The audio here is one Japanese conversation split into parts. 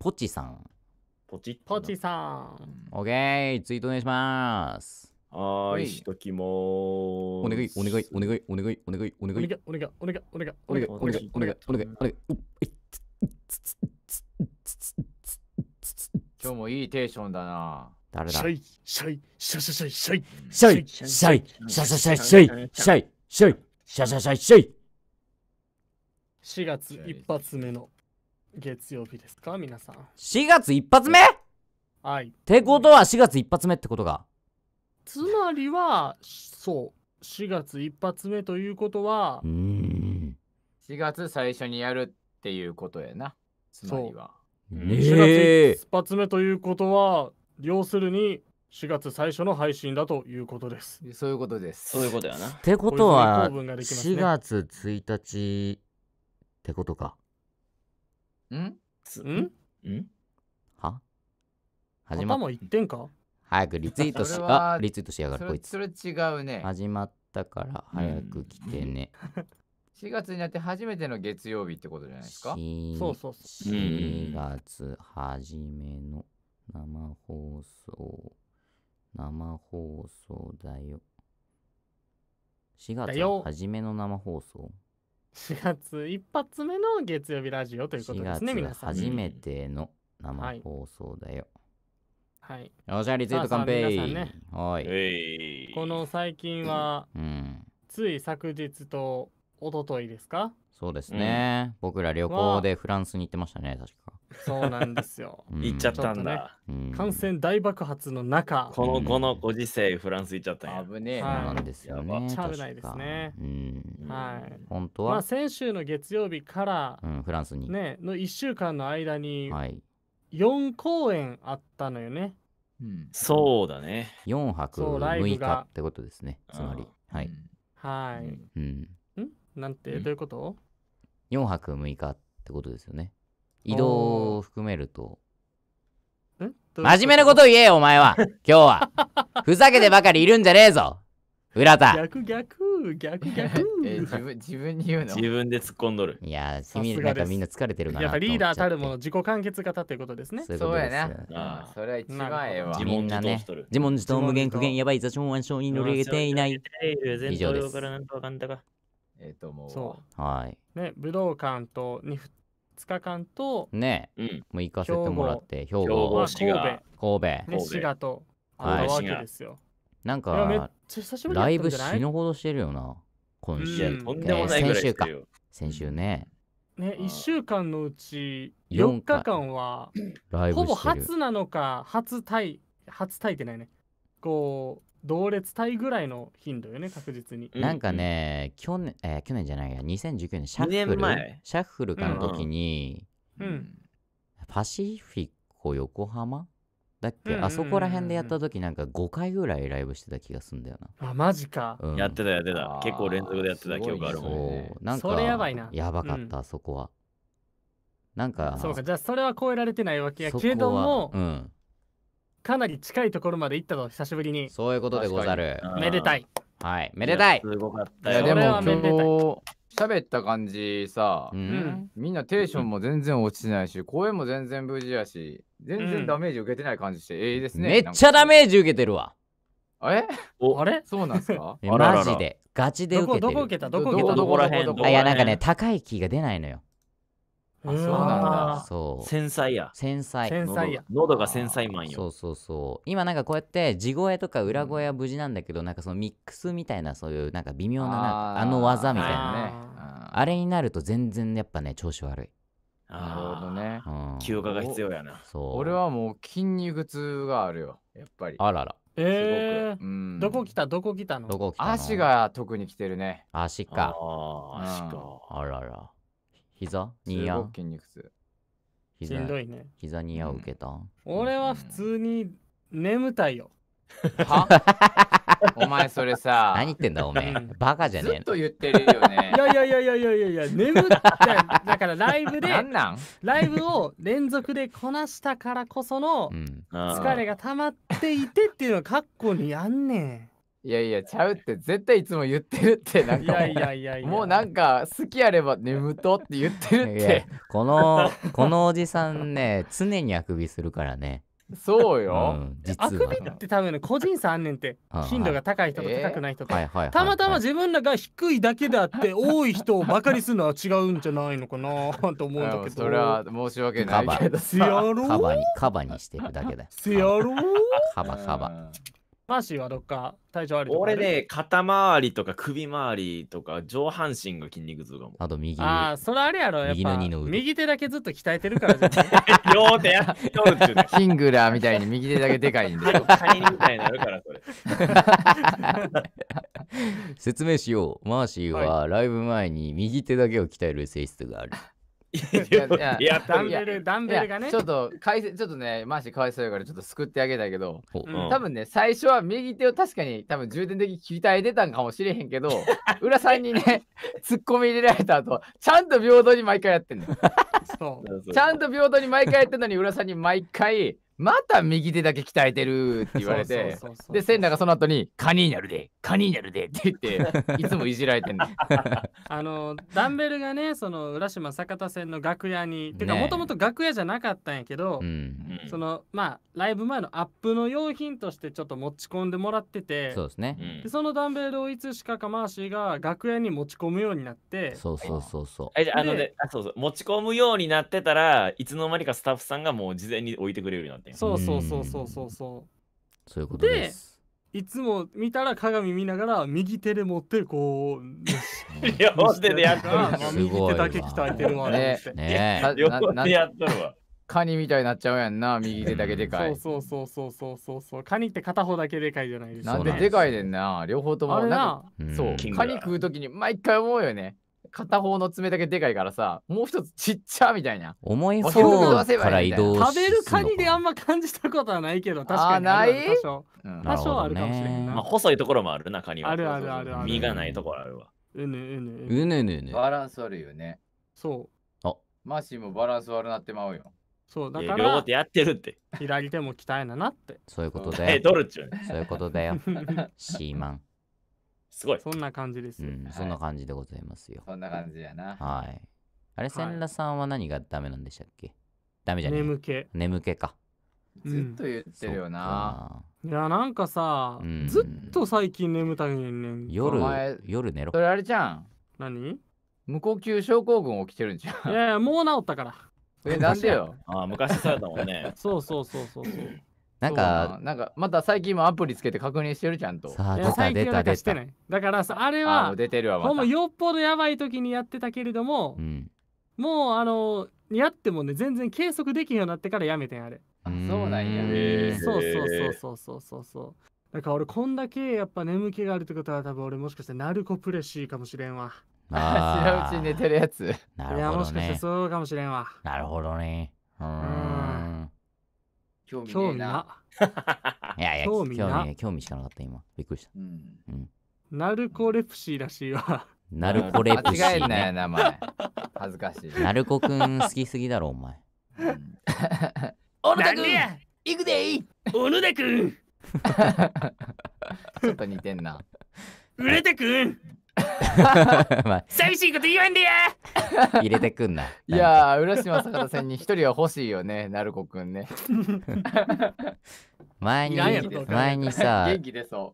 ポチさん。ポチポチさん。オッケー、ツイートお願いします。はい、しときもす。お願い、お願い、お願い、お願い、お願い、お願い、お願い、お願い、お願い、お願い、お願い、お願い、お願い、お願い、今日もいいテンションだな。誰だシャイ、シャイ、シャシャシャイ、シャイ、シャイ、シャイ、シャシャシャイ、シャイ、シャイ、シャイ、シャシャシャイ、シャイ。4月一発目の月曜日ですか皆さん。4月一発目はい。ってことは4月一発目ってことが。つまりは、そう。4月一発目ということは、うん。4月最初にやるっていうことやな。つまりは。4月一発目ということは、要するに、4月最初の配信だということです。そういうことです。そういうことやな。ってことは、ね、4月1日ってことか。んんんは始まっっ一点か早くリツイートし、あ、リツイートしやがる、こいつ。それ違うね。始まったから早く来てね。4月になって初めての月曜日ってことじゃないですかそうそうそう4月初めの生放送。生放送だよ。4月初めの生放送。4月一発目の月曜日ラジオということですね、皆さん。初めての生放送だよ。はい。よっしゃ、リツイート完璧。ね、はい。この最近は、うん、つい昨日と一昨日ですかそうですね、僕ら旅行でフランスに行ってましたね、確か。そうなんですよ。行っちゃったんだ。感染大爆発の中、この後のご時世、フランス行っちゃったんや。危ねえ、そうなんですよ、めっちゃ危ないですね。はい。本当は、まあ、先週の月曜日から、フランスに。ね、の1週間の間に、4公演あったのよね。そうだね。4泊6日ってことですね。つまり。はい。はい。うん。んなんて、どういうこと ?4 泊6日ってことですよね。移動を含めると真面目なこと言えよお前は 今日はふざけてばかりいるんじゃねえぞ浦田逆逆逆逆 え自分自分に言うの自分で突っ込んどるいや君なんかみんな疲れてるなやっぱリーダーたるもの自己完結型ということですねそうやな、ね、あそれは一番ええわみんなね自問自答無限苦言やばい座長は承認のりていない以上ですえっ、ともうそうはいね武道館とに日間と、ね、もう行かせてもらって、兵庫、兵庫神戸、神戸、ね、滋賀と、はい、わけですよ。なんか、ライブ死ぬほどしてるよな、今週。うん、先週か。先週ね。ね、1週間のうち4日間はほぼ初なのか初対初対ってないねこ同列帯ぐらいの頻度よね確実になんかね、去年、えー去年じゃないや2019年シャッフル前シャッフルかの時に、うんパシフィコ横浜だっけ、うんうんうんあそこら辺でやった時なんか5回ぐらいライブしてた気がすんだよな、あマジかうんやってたやってた結構連続でやってた記憶あるもん。ねそなんかそれやばいなやばかった、そこはなんかそうかじゃあそれは超えられてないわけやけども、うんかなり近いところまで行ったぞ久しぶりにそういうことでござるめでたいはいめでたいすごかったいでも今日喋った感じさ、うん、みんなテンションも全然落ちてないし、うん、声も全然無事やし全然ダメージ受けてない感じして、うん、ええですねめっちゃダメージ受けてるわあれあれそうなんすかマジでガチで受けてるどこ受けたどこ受けたどこら辺いやなんかね高い気が出ないのよあ、そうなんだ。そう。繊細や。繊細。繊細や。喉が繊細マンよ。そうそうそう。今なんかこうやって地声とか裏声は無事なんだけど、なんかそのミックスみたいなそういうなんか微妙ななあの技みたいなね。あれになると全然やっぱね調子悪い。なるほどね。休暇が必要やな。そう。俺はもう筋肉痛があるよ。やっぱり。あらら。えー、うん、どこ来たどこ来たの足が特に来てるね。足か。足か。あらら。膝に合う。筋肉痛。しんどいね。膝に合う受けた、俺は普通に眠たいよ。は お前それさ。何言ってんだおめえ。バカじゃねえ。ずっと言ってるよね。いやいやいやいやいやいや眠った。だからライブで、なんなんライブを連続でこなしたからこその疲れが溜まっていてっていうのはカッコにやんねん。いやいや、ちゃうって絶対いつも言ってるってなんかいやいやいやいや もうなんか好きあれば眠とって言ってるって このこのおじさんね常にあくびするからね、そううよ、ん、実あはくびって多分ね個人差あんねんってあ 頻度が高い人とは高くない人と、はいはいたまたま自分らが低いだけであって多い人をかりするのは違うんじゃないのかなと思うんだけどそれは申し訳ないけどせやろカバにカバにしてるだけだせやろカバカバマーシーはどっか体調あるとかあ俺ね、肩周りとか首周りとか上半身が筋肉痛かも。あと右。ああ、それあれやろ、やっ右ぱの右手だけずっと鍛えてるからじゃ両手やっとシングラーみたいに右手だけでかいんで。カ ニみたいになるからそれ。説明しよう。マーシーはライブ前に右手だけを鍛える性質がある。いや、ダンベル、ダンベルがね。ちょっと、解説、ちょっとね、マジかわいそうやから、ちょっと救ってあげたけど、うん、多分ね、最初は右手を確かに、多分充電的に鍛えてたんかもしれへんけど、浦さんにね、ツッコミ入れられた後、ちゃんと平等に毎回やってんの。そう。ちゃんと平等に毎回やってんのに、浦さんに毎回、また右手だけ鍛えてるって言われて、で、センがその後に、カニになるで、カニになるでって言って、いつもいじられてる あの、ダンベルがね、その浦島坂田線の楽屋に、ね、てか、もともと楽屋じゃなかったんやけど、うん、その、まあ、ライブ前のアップの用品としてちょっと持ち込んでもらってて、そうですね。でそのダンベルをいつしかかまわしが楽屋に持ち込むようになって、そうそうそうそう。え、あのね、あそうそう、持ち込むようになってたら、いつの間にかスタッフさんがもう事前に置いてくれるようになって。ったよそうそうそうそうそうそうそういうことですいつも見たら鏡見ながら右手で持ってこう 両手でやっとる右手だけ鍛えてるわねね両手やっとるわカニみたいになっちゃうやんな右手だけでかいそうそうそうそうそうそうカニって片方だけでかいじゃないですかなんででかいねんな両方ともなそうカニ食う時に毎回思うよね片方の爪だけでかいからさもう一つちっちゃみたいな重いそから移動食べるカニであんま感じたことはないけど確かにない多少、うん、多少あるかもしれんな、まあ、細いところもあるなカニはあるあるあるあ身がないところあるわうねうねうねうねうねバランス悪いよねそうあマシもバランス悪なってまうよそうだから両手やってるって左手も鍛えななって そういうことでそういうことだよ シーマンすごい。そんな感じです、うんそんな感じでございますよ。そんな感じやな。はい。あれ、千羅さんは何がダメなんでしたっけダメじゃねえ。眠気眠気か。ずっと言ってるよな。いやなんかさ、うんずっと最近眠たいねん夜お前、夜寝ろそ。れあれじゃん。何無呼吸症候群起きてるんじゃん。やいやもう治ったからえ、なんでよ。ああ、昔されたもんね。そうそうそうそうそうなんか、なんかまた最近もアプリつけて確認してるちゃんと。さあ、出た出た出た。だからさ、あれは、もうほよっぽどやばい時にやってたけれども、うん、もうあの、やってもね、全然計測できんようになってからやめてん、あれ。あ、そうなんや。ね。そうそうそうそうそうそう。だから俺、こんだけやっぱ眠気があるってことは、多分俺もしかしてナルコプレシーかもしれんわ。ああ、白 打ち寝てるやつ。なるほど、ね、いや、もしかしてそうかもしれんわ。なるほどね。うん。興味ねえな。いやいや、興味興味興味しかなかった今。びっくりした。うん。ナルコレプシーらしいわ。ナルコレプシー、ね。間違えんなよ、名前。恥ずかしい。ナルコくん好きすぎだろ、お前。小野田くん行くでい小野田くん ちょっと似てんな。売れてくん まあ、寂しいこと言わんでや入れてくんな。いやー、浦島坂田んに一人は欲しいよね、なるこくんね。前に、前にさ、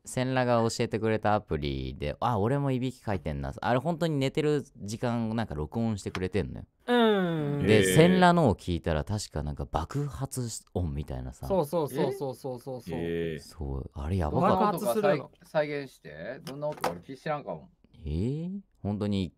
千ンが教えてくれたアプリで、あ、俺もいびき書いてんな。あれ、本当に寝てる時間なんか録音してくれてんのよ。うん。で、千ンのを聞いたら、確かなんか爆発音みたいなさ。そうそうそうそうそうそうそう。そう、あれやばかった。爆発する再現して、どんな音ある知らんかも。えー、本当に、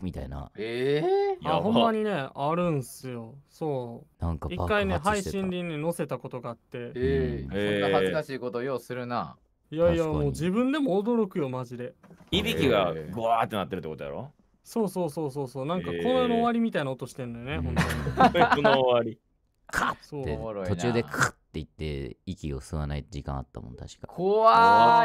みたいな。ええー、あ、ほんまにね、あるんすよ。そう。なんか一回ね、配信に載せたことがあって。えー、えー、そんな恥ずかしいことようするな。いやいや、もう自分でも驚くよ、マジで。いびきがゴワーってなってるってことやろそうそうそうそうそう。なんか、公の終わりみたいな音してんのよね、ほん本当に。この終わり。カッて途中でカッて言って息を吸わない時間あったもん確か怖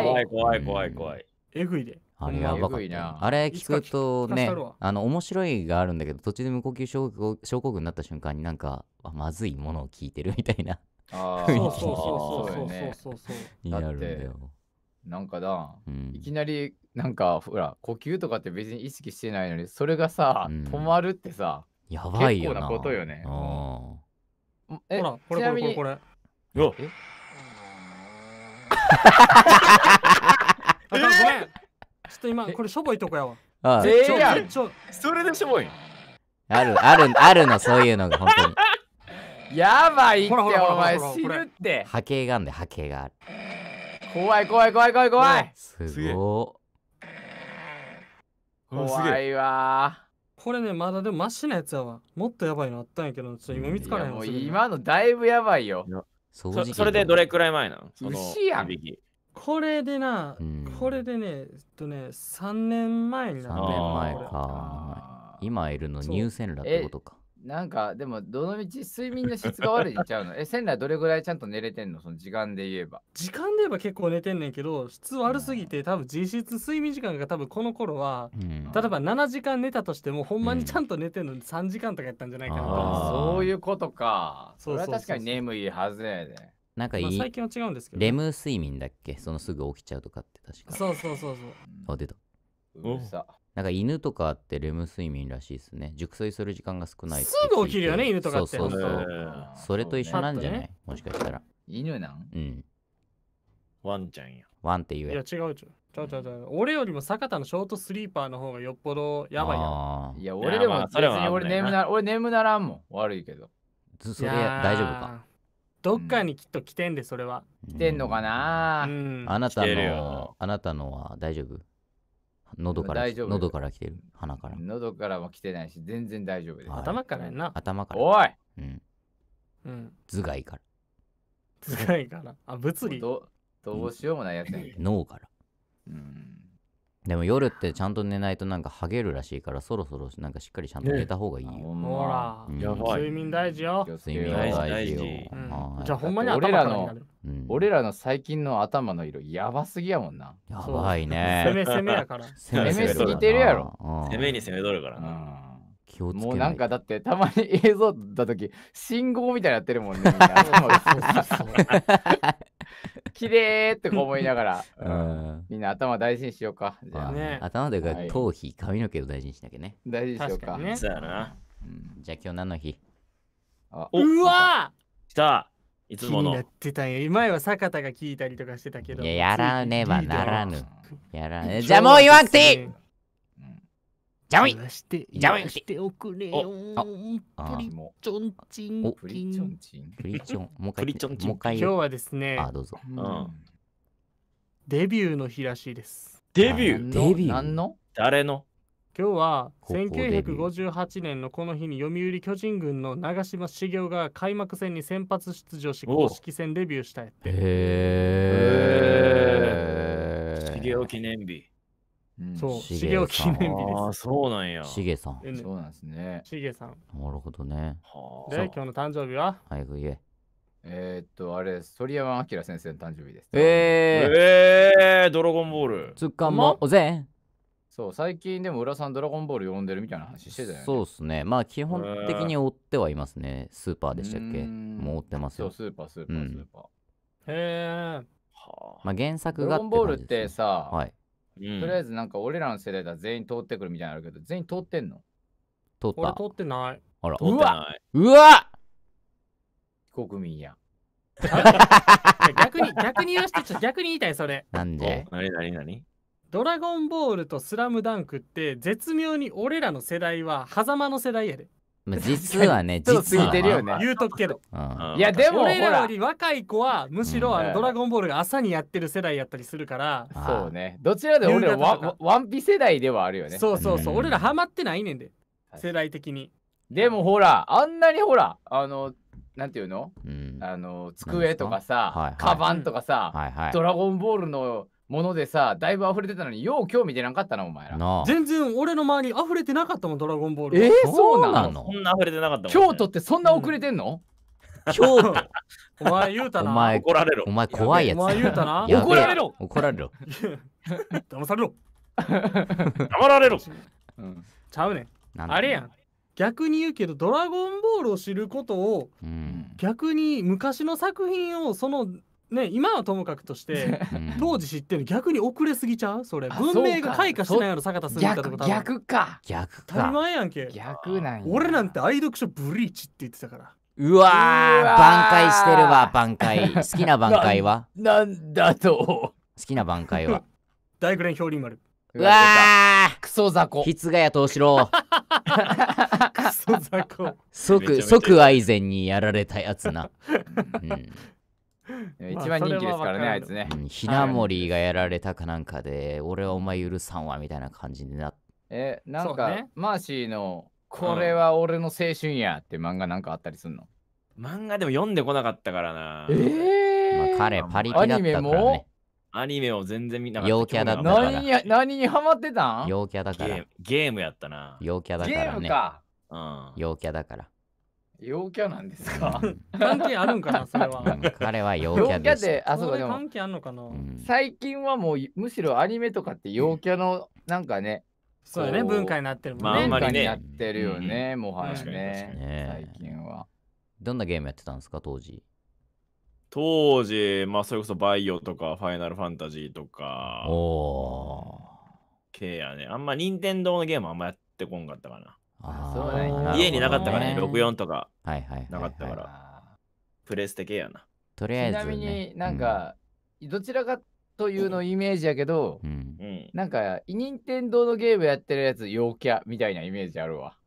い怖い怖い怖い怖い、えぐいであれやばかった、あれ聞くとねあの面白いがあるんだけど途中で無呼吸症症候群になった瞬間になんかまずいものを聞いてるみたいな雰囲気になるんだよなんかだ、うん、いきなりなんかほら呼吸とかって別に意識してないのにそれがさ、うん、止まるってさやばいよなことよねほらこれこれこれこれよっ ごめん。ちょっと今、これしょぼいとこやわ。ああちょ、やん。それでしょぼい。ある、ある、あるの、そういうのが、本当に。やばいって、お前、死ぬって。波形があんで、波形がある。怖い、怖い、怖い、怖い、怖い。すごい怖いわこれね、まだでもマシなやつやわ。もっとやばいのあったんやけど、ちょっと今見つからへんわ。今のだいぶやばいよ。そそれでどれくらい前なの牛やん。これでな、これでね、えっとね、3年前になる3年前か。今いるの入選らってことか。なんか、でも、どのみち睡眠の質が悪いんちゃうの え、センラどれぐらいちゃんと寝れてんのその時間で言えば。時間で言えば結構寝てんねんけど、質悪すぎて、多分実質睡眠時間が多分この頃は、うん、例えば7時間寝たとしても、ほんまにちゃんと寝てんのに3時間とかやったんじゃないかな、うん、そういうことか。それは確かに眠いはずやで、ね。なんかいい、まあ、最近は違うんですけど、ね、レム睡眠だっけそのすぐ起きちゃうとかって確かそうそうそうそうあ出たなんか犬とかってレム睡眠らしいですね熟睡する時間が少ないすぐ起きるよね犬とかってそうそうそうそれと一緒なんじゃない、ね、もしかしたら犬なんうんワンちゃんやワンって言ういや違う違うちょちょ俺よりも坂田のショートスリーパーの方がよっぽどやばいやいや俺でも別に俺眠な俺眠ならんもん悪いけどそれ大丈夫かどっかにきっと来てんで、それは。来てんのかな、うん、あなたのあなたのは大丈夫喉から、大丈夫喉から来てる。鼻から。喉からも来てないし、全然大丈夫です。はい頭からやんな。頭から。おいうん。頭蓋から。頭蓋から。あ、物理。どどうしようもないやつやん脳から。うんでも夜ってちゃんと寝ないとなんかハゲるらしいからそろそろなんかしっかりちゃんと寝た方がいいよ。ほら、うん、や睡眠大事よ。睡眠大事よ。じゃあほんまに俺らの、うん、俺らの最近の頭の色やばすぎやもんな。やばいね。攻め攻めやから。攻めすぎてるやろ。攻めに攻めとるからな。気をつけもうなんかだってたまに映像だとき信号みたいになってるもんねきれい綺麗って思いながら、うん、みんな頭大事にしようかじゃあ、ね、頭でか、はい、頭皮髪の毛を大事にしなきゃね大事にしようかねそうやな、うん、じゃあ今日何の日あうわ来たいつもの。やってたんや。前は坂田が聞いたりとかしてたけど。いや、やらねばならぬ。やらね。じゃあもう言わなくていいジャウィしてジャウしておくれよプリチョンチンプリチョンチンプリチョンもう一回リチンチン今日はですねあどうぞ、デビューの日らしいですデビューデビュー何の誰の今日は1958年のこの日に読売巨人軍の長嶋茂雄が開幕戦に先発出場し公式戦デビューしたやってへえ茂雄記念日そう、しげを記念日です。ああ、そうなんや。しげさん。そうなんですね。しげさん。なるほどね。で、今日の誕生日は早く言え。えっと、あれ、鳥山明先生の誕生日です。えー、えー、ドラゴンボール。つっかもおぜん。そう、最近でも浦さんドラゴンボール読んでるみたいな話してたよね。そうっすね。まあ、基本的に追ってはいますね。スーパーでしたっけもう追ってますよ。そう、スーパー、スーパー、スーパー。へえ。はあ。まあ、原作が、ドラゴンボールってさ、はい。うん、とりあえずなんか俺らの世代だ全員通ってくるみたいなのあるけど、全員通ってんの通った。俺通ってない。あら、うわうわ非国民や。逆に、逆に言わして、ちょっと逆に言いたい、それ。なんでなになになにドラゴンボールとスラムダンクって絶妙に俺らの世代は狭間の世代やで。実はね、実は。ね。言うとくけど。いや、でも、俺らより若い子は、むしろ、あの、ドラゴンボールが朝にやってる世代やったりするから。そうね。どちらで俺らワ、ワンピ世代ではあるよね。そうそうそう。俺らハマってないねんで、世代的に。でも、ほら、あんなにほら、あの、なんていうの、あの、机とかさ、カバンとかさ、ドラゴンボールのものでさ、だいぶ溢れてたのに、よう興味出なかったな、お前ら。全然俺の周り溢れてなかったもん、ドラゴンボール。えー、そうなのそんな溢れてなかったもん、ね、京都ってそんな遅れてんの、京都 お前言うたな。お前怒られろ。お前怖いやつ。お前言うたな。怒られろ。怒られろ。騙されろ。黙られろ。うん、ちゃうねん。あれやん。逆に言うけど「ドラゴンボール」を知ることを、うん、逆に昔の作品をそのね、今はともかくとして 当時知ってる逆に遅れすぎちゃうそれ文明が開花しないやろ坂田さん逆か逆か当たり前やんけ逆なん俺なんて愛読書ブリーチって言ってたからうわ挽回してるわ挽回好きな挽回は なんだと好きな挽回は 大紅氷輪丸うわークソ雑魚ひつがや東四郎クソ雑魚即即愛禅にやられたやつな、うん一番人気ですからね、あいつね。ひなもりがやられたかなんかで、俺はお前許さんわみたいな感じになっえ、なんか、ね、マーシーの、これは俺の青春やって漫画なんかあったりすんの、うん、漫画でも読んでこなかったからな。えー、まあ、彼、パリピだったからね。アニメもアニメを全然見なかった。陽キャだったから。何に何にハマってたん陽キャだからゲーム。ゲームやったな。陽キャだからね。ゲームか。うん。陽キャだから。陽キャなんですか 関係あるんかなそれは。彼は陽キャです。陽キャで、あそこで関係あるのかな、最近はもうむしろアニメとかって陽キャのなんかね、うん、そうね、文化になってるもんね。まあ、あんまりね。なってるよね、うん、もはやね。最近は。どんなゲームやってたんですか、当時。当時、まあ、それこそバイオとか、ファイナルファンタジーとか、お系やね。あんま、任天堂のゲームあんまやってこんかったかな。家になかったからね、64とか。なかったから。プレステ系やな。とりあえず、ちなみになんか、どちらかというのイメージやけど、うん、なんか、任天堂のゲームやってるやつ、陽キャみたいなイメージあるわ。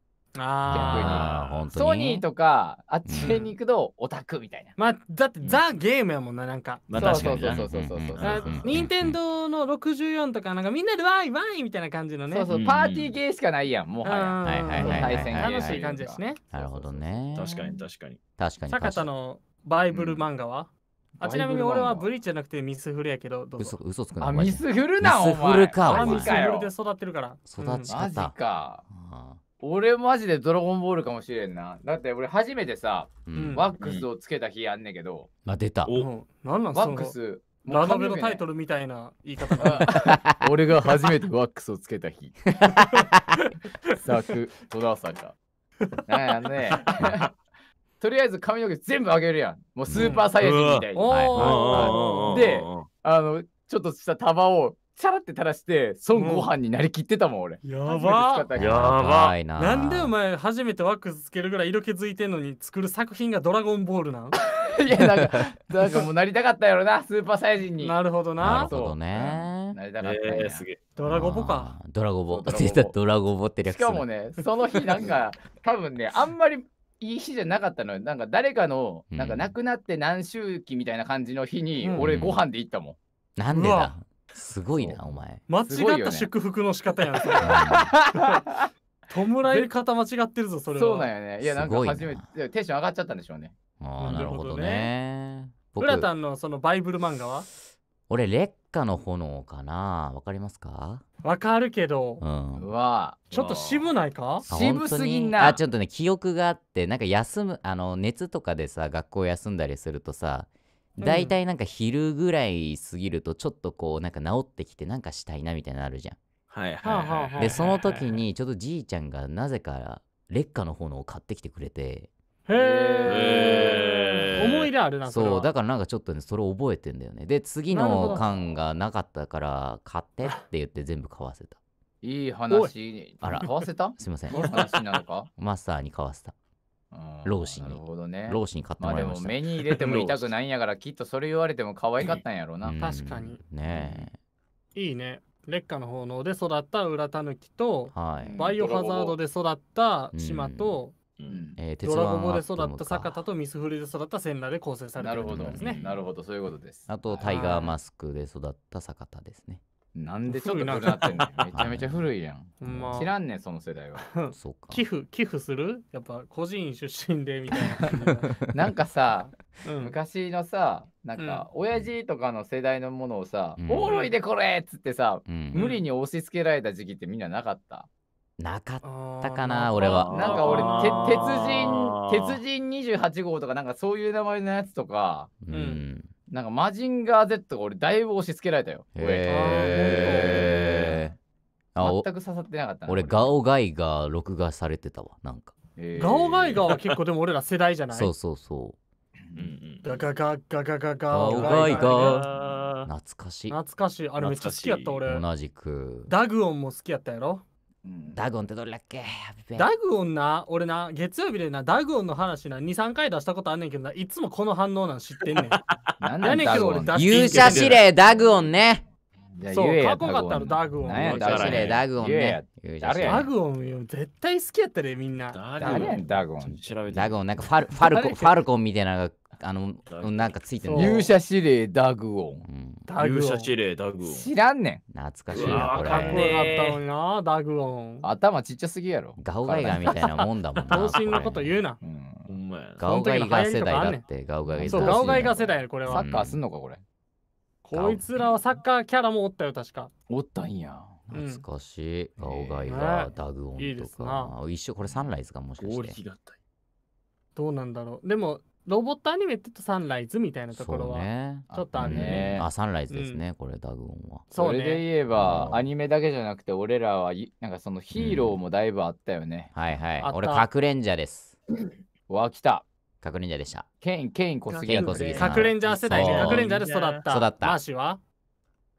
ああ、ソニーとか、あっちへに行くとオタクみたいな。まあ、だってザ・ゲームやもんな、なんか。まあ、そうそうそうそうそうそう。任天堂の64とか、なんかみんなでワイワイみたいな感じのね。そうそう、パーティーゲーしかないやん、もはや。はいはいはい。楽しい感じですね。なるほどね。確かに確かに。確かに。坂田のバイブル漫画はあちなみに俺はブリーチじゃなくてミスフルやけど、どうぞ嘘嘘つくな。あ、ミスフルなお前。ミスフルか、お前。ミスフルで育ってるから。育ち方。マジか。俺マジでドラゴンボールかもしれんな。だって俺初めてさ、うんワックスをつけた日あんねんけど、あ、出た。なんなんワックス、ラノベのタイトルみたいな言い方が 俺が初めてワックスをつけた日。く、戸田坂。なんやね。とりあえず髪の毛全部あげるやん。もうスーパーサイヤ人みたいに。であの、ちょっとした束をチャラって垂らして孫悟飯になりきってたもん、俺やばやばいななんでお前初めてワックスつけるぐらい色気づいてんのに作る作品がドラゴンボールなん いやなんかなんかもうなりたかったやろな スーパーサイジンになるほどななるほどねなりたかったすげえドラゴボかドラゴボドラゴボってつしかもねその日なんか 多分ねあんまりいい日じゃなかったのよなんか誰かのなんか亡くなって何周期みたいな感じの日に、俺ご飯で行ったもん、うん、なんでだすごいなお前間違った祝福の仕方やん、弔い方間違ってるぞそれそうなんやねいやなんか初めてテンション上がっちゃったんでしょうねああなるほどねブラタンのそのバイブル漫画は俺劣化の炎かなわかりますかわかるけど、うん、わちょっと渋ないか渋すぎんなあちょっとね記憶があってなんか休むあの熱とかでさ学校休んだりするとさ大体なんか昼ぐらい過ぎるとちょっとこうなんか治ってきてなんかしたいなみたいなのあるじゃん。はいはいはいでその時にちょっとじいちゃんがなぜか劣化の炎を買ってきてくれてへえ思い出あるなそうだからなんかちょっとねそれ覚えてんだよねで次の缶がなかったから買ってって言って全部買わせたいい話あら買わせたすいませんいい話なのかマスターに買わせた老子に。なるほどね。老子に買ってもらいました。まあ、でも目に入れても痛くないんやから、きっとそれ言われても可愛かったんやろうな。確かに。ねえ。いいね。劣化の炎で育った裏たぬきと、はい、バイオハザードで育った島と、うん、えー、ドラゴボで育った坂田とミスフリで育った千羅で構成されてるんですねなるほどそういうことですあとタイガーマスクで育った坂田ですねなんでちょっと古くなってんのめちゃめちゃ古いやん。ほんま知らんねん、その世代は。そうか。寄付、寄付するやっぱ個人出身でみたいな。なんかさ、うん昔のさ、なんか、親父とかの世代のものをさ、うんおろいでこれっつってさ、うん無理に押し付けられた時期ってみんななかった。なかったかな俺はなんか俺て鉄人、鉄人28号とかなんかそういう名前のやつとか、ううん。なんかマジンガー Z が俺だいぶ押し付けられたよ。へえ。全く刺さってなかった俺ガオガイが録画されてたわなんか。ガオガイガーは結構でも俺ら世代じゃないそうそうそう。ガガうん、ガガガガガガガガオガイガ懐かしい懐かしいあれめっちゃ好きやった俺同じくダグオンも好きやったやろダグオンってどれだっけダグオンな俺な月曜日でなダグオンの話な23回出したことあんねんけどないつもこの反応なん知ってんねん何 やねんけど俺勇者指令ダグオンねそう、かっこよかったの、ダグオン。ダグオンね。ダグオンね。ダグオンよ、絶対好きやったで、みんな。ダグオン。ダグオン、なんかファルファルコファルコンみたいなあの、なんかついてる勇者指令ダグオン。勇者指令ダグオン。知らんねん。懐かしいな、かっこよかったのな、ダグオン。頭ちっちゃすぎやろ。ガオガイガーみたいなもんだもんな。方 のこと言うな。ガオガイガー世代だって、ガオガイガー世代。そう、ガオガイガ世代これサッカーすんのかこれ。こいつらはサッカーキャラもおったよ、確か。おったんや。懐かしい。ガオガイダグオンとか。いいです一緒、これサンライズかもしかして。どうなんだろう。でも、ロボットアニメって言うとサンライズみたいなところはちょっとあるね。ねあ、サンライズですね、うん、これ、ダグオンは。それで言えば、アニメだけじゃなくて、俺らは、なんかそのヒーローもだいぶあったよね。うん、はいはい。俺、かくれんじゃです。わ、来た。隠れんじゃでした。ケイン、ケイン小杉ケイン小杉隠れんじゃ世代ね。そう隠れんじゃで育った。育ったマーシは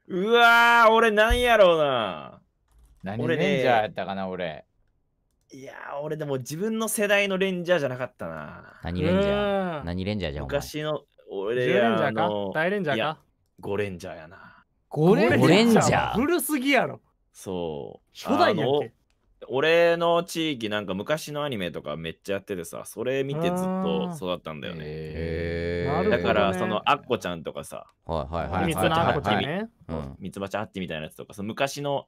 うわー、俺なんやろうな。何俺レンジャーやったかな、俺。いやー、俺でも自分の世代のレンジャーじゃなかったな。何レンジャー何レンジャーじゃん昔の俺レンジャーか大レンジャーやかゴレンジャーやな。ゴレンジャーゴレ古すぎやろ。そう。初代のけ俺の地域なんか昔のアニメとかめっちゃやっててさそれ見てずっと育ったんだよね、えだからそのアッコちゃんとかさ、はいはいはい、秘密のアッコちゃんねミツバチあってみたいなやつとか、その昔の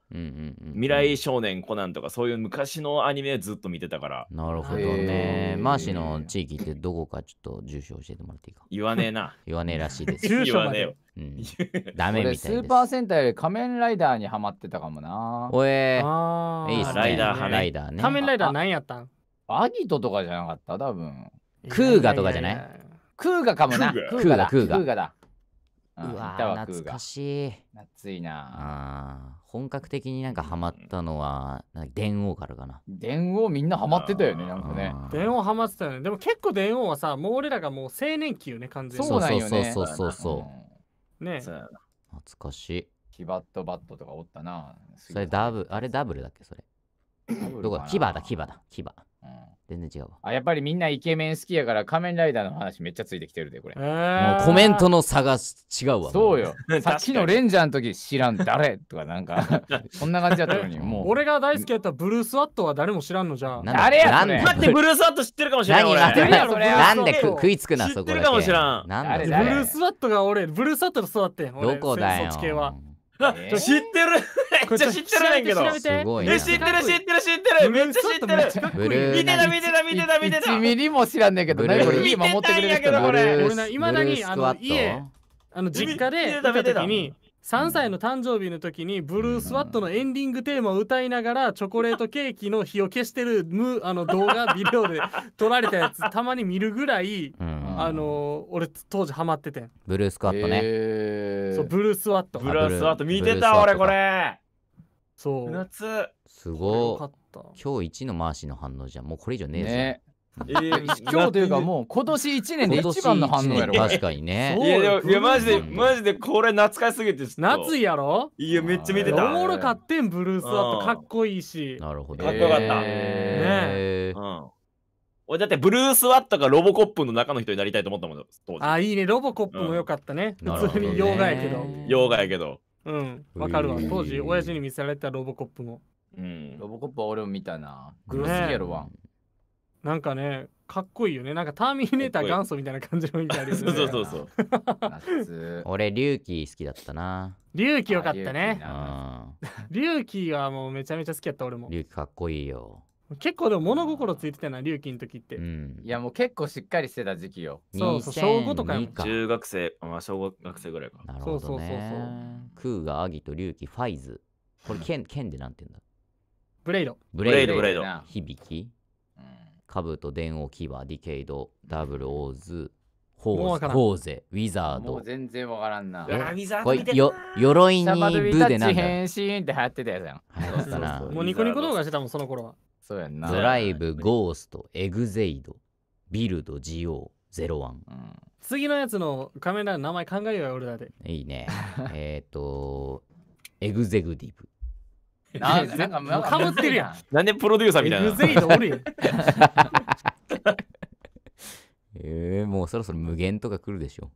未来少年コナンとか、そういう昔のアニメずっと見てたから。なるほどね。マーシの地域ってどこかちょっと住所教えてもらっていいか。言わねえな。言わねえらしいです。住 所言わねえよ。うん、ダメみたいスーパーセンターより仮面ライダーにはまってたかもな。おえー。いいっすね。ライダー、ね、ライダーねライダー仮面ライダー何やったんアギトとかじゃなかった多分。クーガとかじゃないクーガかもな。クーガだ。クーガだ。うわ懐かしい懐いな本格的になんかハマったのは、うん、電王からかな電王みんなハマってたよねなんかね電王ハマってたよねでも結構電王はさもう俺らがもう青年期よね完全にそうそうそうそうそうそうね懐かしいキバットバットとかおったなそれダブあれダブルだっけそれどこだキバだキバだキバ全然違うわ。あ、やっぱりみんなイケメン好きやから仮面ライダーの話めっちゃついてきてるで、これ。もうコメントの差が違うわ。そうよ。さっきのレンジャーの時知らん誰とかなんか、そ んな感じだったのに、もう。俺が大好きやったブルース・ワットは誰も知らんのじゃ。誰やなんで待って、ブルース・ワット知ってるかもしれない。何なんで食いつくな、そこ。知ってるかもしらん。なんブルース・ワットが俺、ブルース・ワットと育ってどこだよ。あ、知ってる めっちゃ知ってるんけど。すごい知ってる知ってる知ってるめっちゃ知ってる見てた見てた見てた見てた !1 ミリも知らんねんけど、何これ家守ってくれる人これ。俺い今だにあの家、あの実家で見た時に、3歳の誕生日の時にブルース・ワットのエンディングテーマを歌いながらチョコレートケーキの火を消してる あの動画ビデオで 撮られたやつたまに見るぐらいあの俺当時ハマっててブルース・ワットね、えー、そうブルース・ワットブルース・ワット見てた俺これそう夏すごい今日一の回しの反応じゃもうこれ以上ねえぞ、ねえー、今 日というかもう今年1年で一番の反応やろ確かにねいやでもマジでマジでこれ懐かしすぎて夏やろいやめっちゃ見てたおもろかってんブルースワットかっこいいしなるほどかっこよかったねえ、うん俺だってブルース・ワットがロボコップの中の人になりたいと思ったもん当時あいいねロボコップもよかったね、普通に洋画やけど洋画やけどうんわかるわ当時親父に見せられたロボコップもうんロボコップは俺も見たなグロすぎャルわ、ン。なんかねかっこいいよねなんかターミネーター元祖みたいな感じのみたいですね そうそうそうそう俺龍騎好きだったな龍騎よかったね龍騎はもうめちゃめちゃ好きやった俺も龍騎かっこいいよ結構でも物心ついてたな龍騎の時って、うん、いやもう結構しっかりしてた時期よそうそう小5とかか中学生まあ小学生ぐらいかなるほど、ね、そうそうそうクーガアギと龍騎ファイズこれ剣剣でなんて言うんだブレイドブレイドブレイド響きカブト、電王、キバ、ディケイド、ダブル、オーズ、ホもうわからーんホーゼ、ウィザーもう。全然わからんな。うわ、ウィザーこれ、よ、鎧にサでなんだ。変身って流行ってたやつやん。流行ったな もうニコニコ動画してたもん、その頃は。そうやんな。ドライブ、ゴースト、エグゼイド、ビルド、ジオ、ゼロワン。うん。次のやつの仮面ライダーの名前考えようよ、俺らで。いいね。えっと、エグゼグディブ、ななんかもうかぶってるやん。なんでプロデューサーみたいな。むずいのおるやん。えー、もうそろそろ無限とか来るでしょ。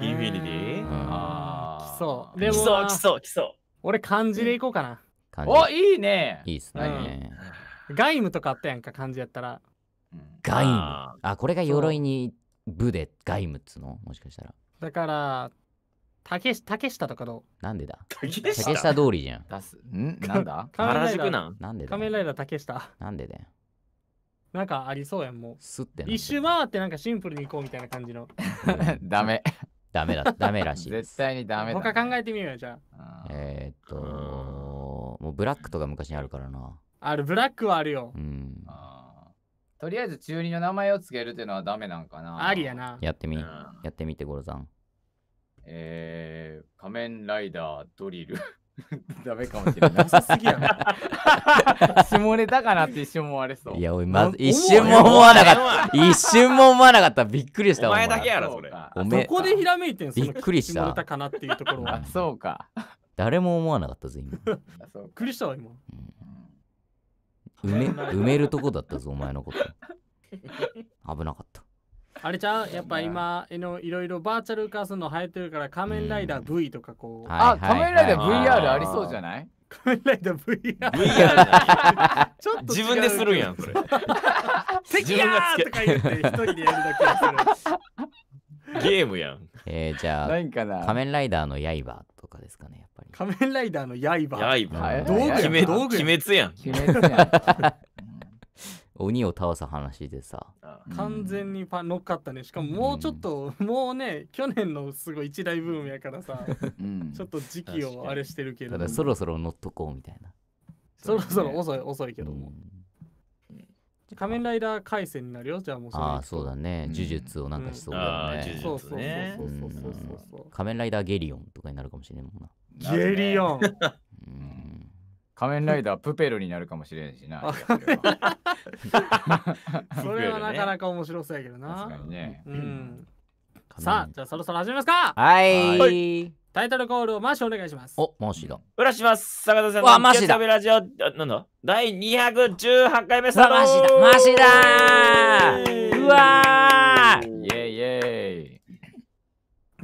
インフィニティああ。来そう。でも、来そう、来そう、俺、漢字でいこうかな。お、いいね。いいっすね。外務とかあったやんか、漢字やったら。外務。あ、これが鎧に部で外務っつのもしかしたら。だから、竹竹下とかどなんでだ竹下竹下通りじゃん。出す。んなんだカメラ原宿なんなんでだ仮面ライダー竹下。なんでだよ。なんかありそうやん、もすって一周回ってなんかシンプルに行こうみたいな感じの。ダメ。ダメだ、ダメらしい絶対にダメだ。他考えてみようよ、じゃんえーっと、もうブラックとか昔にあるからな。あ。る、ブラックはあるよう。ん。とりあえず中二の名前をつけるっていうのはダメなんかな。ありやな。やってみ、やってみて、ごロさん。えー、仮面ライダードリル。ダメかもしれない。下ネタかなって一瞬思われそう。いや、俺、まず、一瞬も思わなかった。一瞬も思わなかった。びっくりした。お前だけやろ、それ。おめこでひらめいてんすびっくりした。下ネタかなっていうところは。そうか。誰も思わなかったぜ、今。びっくりしたわ、今。埋め埋めるとこだったぞ、お前のこと。危なかった。あれちゃうやっぱ今のいろいろバーチャル化するの流行ってるから仮面ライダー V とかこう、うん、あ仮面ライダー VR ありそうじゃない仮面ライダー VR, VR ちょっと自分でするやんそれ 敵やーとか言って一人でやるだけするゲームやん。えー、じゃあ、仮面ライダーの刃とかですかね、やっぱり。仮面ライダーの刃。刃。道具鬼滅やん。鬼滅やん。鬼を倒す話でさ完全にパ乗っかったねしかももうちょっと、うん、もうね去年のすごい一大ブームやからさ、うん、ちょっと時期をあれしてるけどただそろそろ乗っとこうみたいなそ,、ろそろ遅い遅いけども、うん、仮面ライダー回戦になるよじゃあもうああそうだね呪術をなんかしそうだね、うん、そうそうそうそうそうそう仮面ライダーゲリオンとかになるかもしれんもんなゲリオン、うん仮面ライダープペルになるかもしれんしな。それはなかなか面白そうやけどな。確かにね。うん。さあ、じゃあそろそろ始めますか。はい。タイトルコールをマーシお願いします。お、マーシだ。らします。坂田さんのマシだ。ラジオ、なんだ第百十八回目マーシだ。マーシだうわイェイイェイ。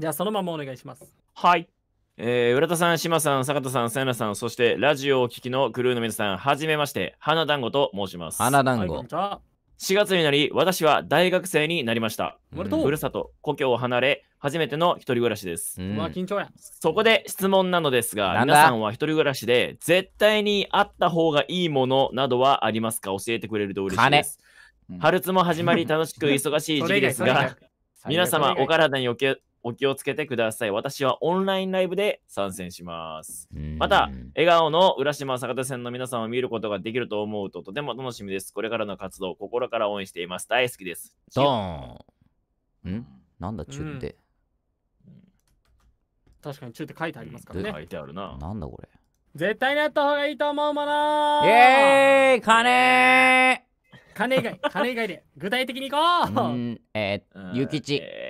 じゃあそのままお願いします。はい。えー、浦田さん、島さん、坂田さん、さやなさん、そしてラジオを聴聞きのクルーの皆さん、はじめまして、花団子と申します。花団子。4月になり、私は大学生になりました。うん、ふるさと、故郷を離れ、初めての一人暮らしです。う緊張や。そこで質問なのですが、皆さんは一人暮らしで、絶対にあった方がいいものなどはありますか教えてくれると嬉しいです。春つも始まり、楽しく忙しい時期ですが、皆様、お体にお気お気をつけてください。私はオンラインライブで参戦します。また、笑顔の浦島坂田線の皆さんを見ることができると思うととても楽しみです。これからの活動、心から応援しています。大好きです。ドーンんなんだ、チュって、うん。確かにチュって書いてありますからね。書いてあるな。なんだこれ。絶対にやった方がいいと思うものイェーイ金金以外、金以外で具体的にいこう、うん、えー、ゆきち。えー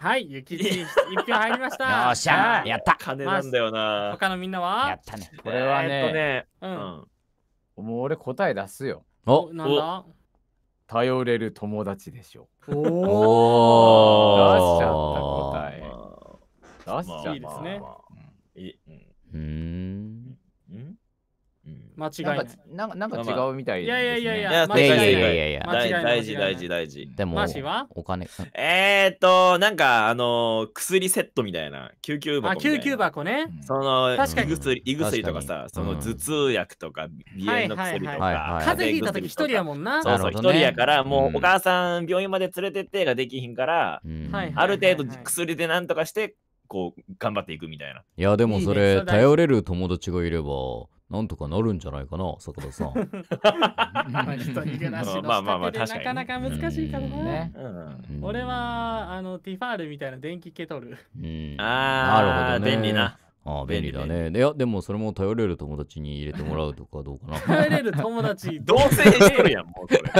はい、ゆきち一票入りました。よっしゃ、やった。金なんだよな。他のみんなはやったね。これはね、うん。もう俺答え出すよ。お、なんだ頼れる友達でしょ。う。おお。出しちゃった答え。出しちゃった。いいですね。うん。うん。間違いない。なんかなんか違うみたい、ね、いやいやいやいや、いやいやいやいやいや大事大事大事。でも、お金。えー、っと、なんか、あの、薬セットみたいな、救急箱あ、救急箱ね。その、確かに薬、胃薬とかさ、その頭痛薬とか、鼻炎の薬とか。風邪ひいた時一人やもんな。そうそう、一人やから、もうお母さん病院まで連れてってができひんから、ある程度薬でなんとかして、こう、頑張っていくみたいな。いや、でもそれ、頼れる友達がいれば、なんとかなるんじゃないかな、坂田さん。まあ人逃げなしの仕まあまあまあ確かにでなかなか難しいからねね。俺は、あの、ティファールみたいな電気ケトル。うんああ、なるほどね便利な。ああ便利だね。いや、でもそれも頼れる友達に入れてもらうとかどうかな。頼れる友達、同棲してるやん、もうそれ。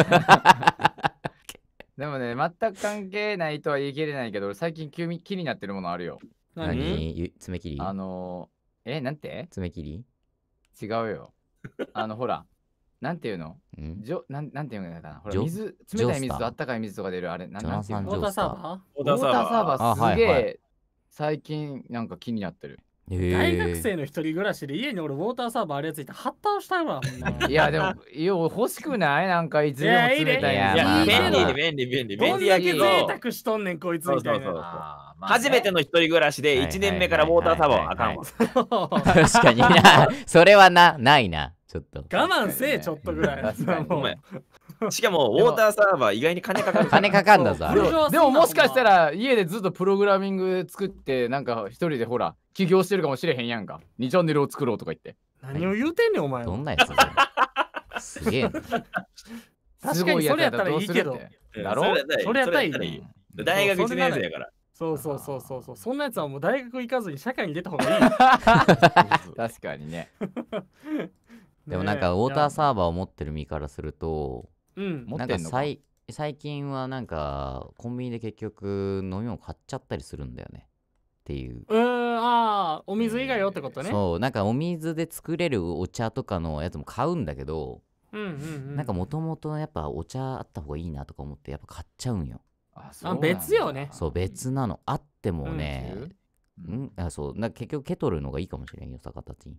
でもね、全く関係ないとは言い切れないけど、最近急に気になってるものあるよ。何爪切りあのえ、なんて爪切り違うよ。あの、ほら、なんていうのじょなんなんていうのかなほら、水、冷たい水とあったかい水とか出るあれ、なんなんていうのウォーターサーバーウォーターサーバーすげえ、最近なんか気になってる。大学生の一人暮らしで家に俺ウォーターサーバーあるやついて発端したいわ。いやでも、よ欲しくないなんかいつでも冷たいや。いや、便利便利便利。便んやけ贅沢しとんねんこいつみたいな。まあね初めての一人暮らしで1年目からウォーターサーバーはあかんわ。確かにな。それはな、ないな。ちょっと。我慢せえ、ちょっとぐらい。ごめん。しかもウォーターサーバー意外に金かかる。金かかんだぞ。でももしかしたら家でずっとプログラミング作ってなんか一人でほら起業してるかもしれへんやんか。2チャンネルを作ろうとか言って。何を言うてんねん、お前。どんなやつだすげえ 確かにそれやったらいいけど。だろそれやったらいい。大学1年生やから。そうそうそうそうそうそんなやつはもう大学行かずに社会に出た方がいい 確かにね でもなんかウォーターサーバーを持ってる身からすると、うん、んか最近はなんかコンビニで結局飲み物買っちゃったりするんだよねっていううんああお水以外よってことね、えー、そうなんかお水で作れるお茶とかのやつも買うんだけど、うんうん、うん、なんかもともとやっぱお茶あった方がいいなとか思ってやっぱ買っちゃうんよあ別よねそう別なのあってもね、うん、あそうな結局ケトルのがいいかもしれんよ逆立ち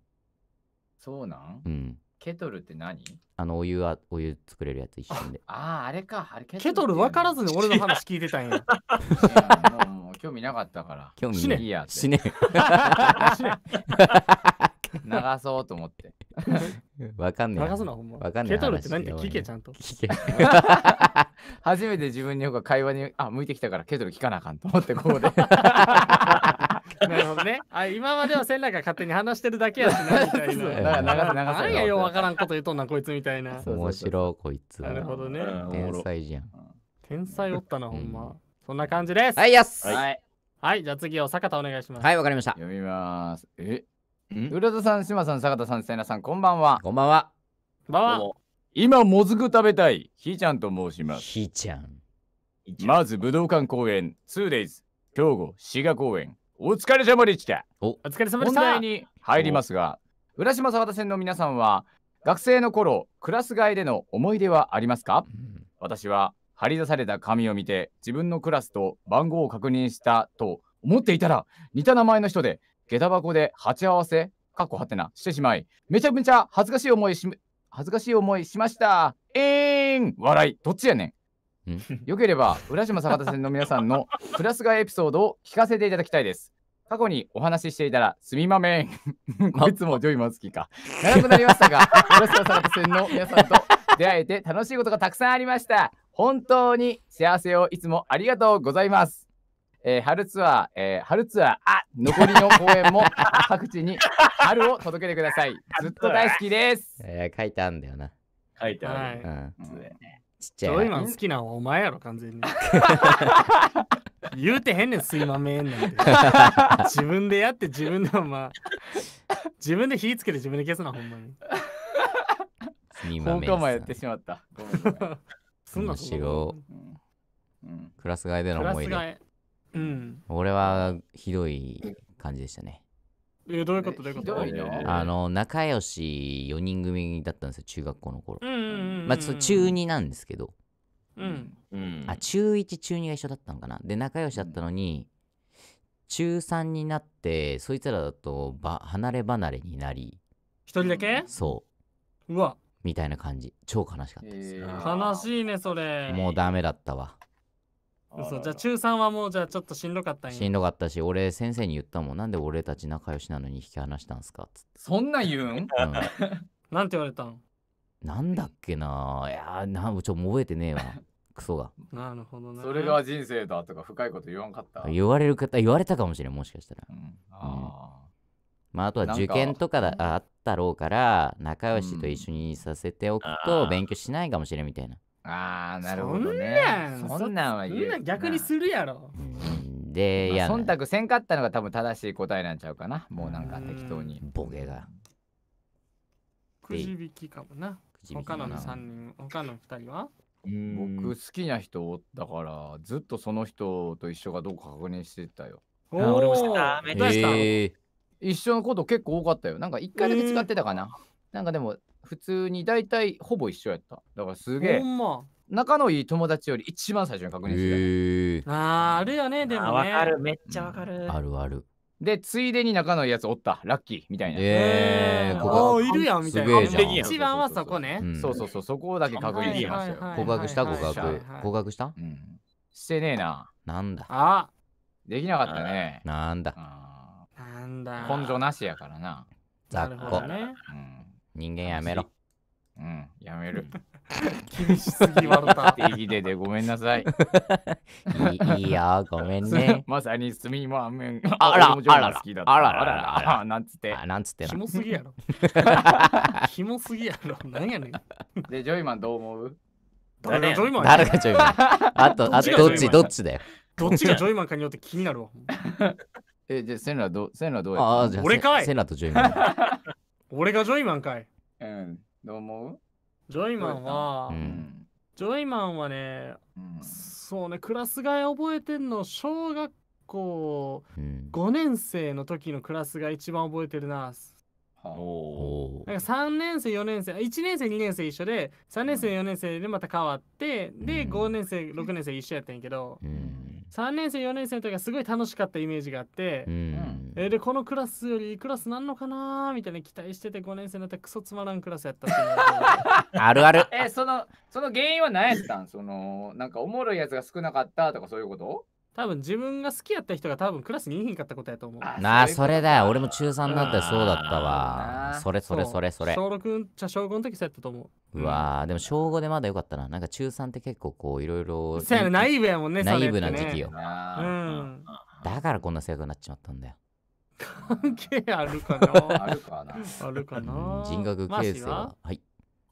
そうなんうんケトルって何あのお湯はお湯作れるやつ一瞬で あああれかあれケトル分からずに俺の話聞いてたんやもう興味なかったから興味ないや死ね 流そうと思って分かんねえ流すなほんま分かんねえケトルって何か聞けちゃんと聞け 初めて自分によく会話にあ向いてきたからケトル聞かなあかんと思ってここで なるほどね。あ今までは千来が勝手に話してるだけやしな みたいな。なんか流されやよわからんこと言うとんなこいつみたいな。面白いこいつ。なるほどね。天才じゃん。天才おったなほんま。そんな感じです。はいやす。はい。はい、じゃあ次を坂田お願いします。はい、わかりました。読みます。え浦田さん、島さん、坂田さん、せなさん、こんばんは。こんばんは。こんばんは。今、もずく食べたい、ひーちゃんと申します。ひーちゃん。まず、武道館公演、2days、兵庫、滋賀公演、お疲れ様でした。お疲れ様でした。本題に入りますが、浦島沢田線の皆さんは、学生の頃、クラス替えでの思い出はありますか、うん、私は、貼り出された紙を見て、自分のクラスと番号を確認したと思っていたら、似た名前の人で、下駄箱で鉢合わせ、かっこはてな、してしまい、めちゃめちゃ恥ずかしい思いし、恥ずかしい思いしました。えーん笑い、どっちやねん。よければ浦島坂田線の皆さんの プラス外エピソードを聞かせていただきたいです。過去にお話ししていたらすみまめん。いつもジョイマンキきか。長くなりましたが、浦島坂田線の皆さんと出会えて楽しいことがたくさんありました。本当に幸せをいつもありがとうございます。えー、春ツアー、えー、春ツアー、あ残りの公演も 各地に春を届けてください。ずっと大好きです。えー、書いてあるんだよな。書いてある。うん、ちっちゃい。ジョイマン好きなお前やろ、完全に。言うてへんねん、すいまめんなん 自分でやって、自分でほん自分で火つけて自分で消すな、ほんまに。す放課前やってしまった。すんな、そこ。クラス替えでの思い出。うん。俺はひどい感じでしたね。え、どういうことどういうことあの、仲良し4人組だったんですよ、中学校の頃。うんまあ、中2なんですけど、うん、あ中1中2が一緒だったのかなで仲良しだったのに、中3になってそいつらだとば離れ離れになり一人だけそううわみたいな感じ超悲しかったです、えー、悲しいねそれもうダメだったわそうじゃあ中3はもうじゃあちょっとしんどかったんしんどかったし俺先生に言ったもんなんで俺たち仲良しなのに引き離したんすかっつってそんな言うん、うん、なんて言われたんなんだっけないやーなちょ覚えてねえわ クソがなるほどなそれが人生だとか深いこと言わんかった言われる方言われたかもしれんもしかしたら、うん、あ、うん、まああとは受験とかだあったろうから仲良しと一緒にさせておくと勉強しないかもしれんみたいなああなるほどねそんなんは言うな逆にするやろ、で、いや、忖度せんかったのが多分正しい答えなんちゃうかな。もうなんか適当に。ボケが。くじ引きかもな。他の3人、他の2人は僕好きな人おったからずっとその人と一緒かどうか確認してたよ。俺もしてた。一緒のこと結構多かったよ。なんか1回だけ使ってたかな。えー、なんかでも普通に大体ほぼ一緒やった。だからすげえ。ま、仲のいい友達より一番最初に確認してた。えー、ああ、あるよね、でもね。わかる、めっちゃわかる、うん、あるある。で、ついでに仲のいいやつおった、ラッキーみたいな。ええー、ここいるやんみたいな。一番はそこね。そうそうそう、そこだけ確認しますよ。告白した告白。告白した、うん、してねえな。なんだ。あできなかったね。なんだ。なんだ。根性なしやからな。雑魚。人間やめろ。やめる。厳しすぎワルタ。定義でごめんなさい。い いいよ、ごめんね。まさにすみまめん。あら、あら、好きあら、あら、あら、なんつって。あなんつってな。ひもすぎやろ。ひもすぎやろ。なんやねん。で、ジョイマンどう思う誰がジョイマン誰がジョイマンあと、あと、どっち、どっちだよ。どっちがジョイマンかによって気になるわ。え、じゃせんら、ど、せんら、どうやあじゃ俺かいセナとジョイマン。俺がジョイマンかい。うん、どう思うジョイマンは、うん、ジョイマンはね、うん、そうね、クラス替え覚えてんの、小学校5年生の時のクラスが一番覚えてるな。なんか3年生4年生1年生2年生一緒で3年生4年生でまた変わって、で5年生6年生一緒やったんやけど、うん3年生4年生の時はすごい楽しかったイメージがあって、うん、えでこのクラスよりクラスなんのかなみたいな期待してて5年生になったらクソつまらんクラスやったっ あるあるえそのその原因は何やったんそのなんかおもろいやつが少なかったとかそういうこと多分自分が好きやった人が多分クラスにいひんかったことやと思う。なあ、それだよ。俺も中3になってそうだったわ。それそれそれそれ。小6じゃ小5の時そうやったと思う。うわー、でも小5でまだよかったな。なんか中3って結構こういろいろ。そうやね、ナイブやもんね。ナイブな時期よ。うん。だからこんな性格になっちまったんだよ。関係あるかな あるかなあるかな人格形成は。はい。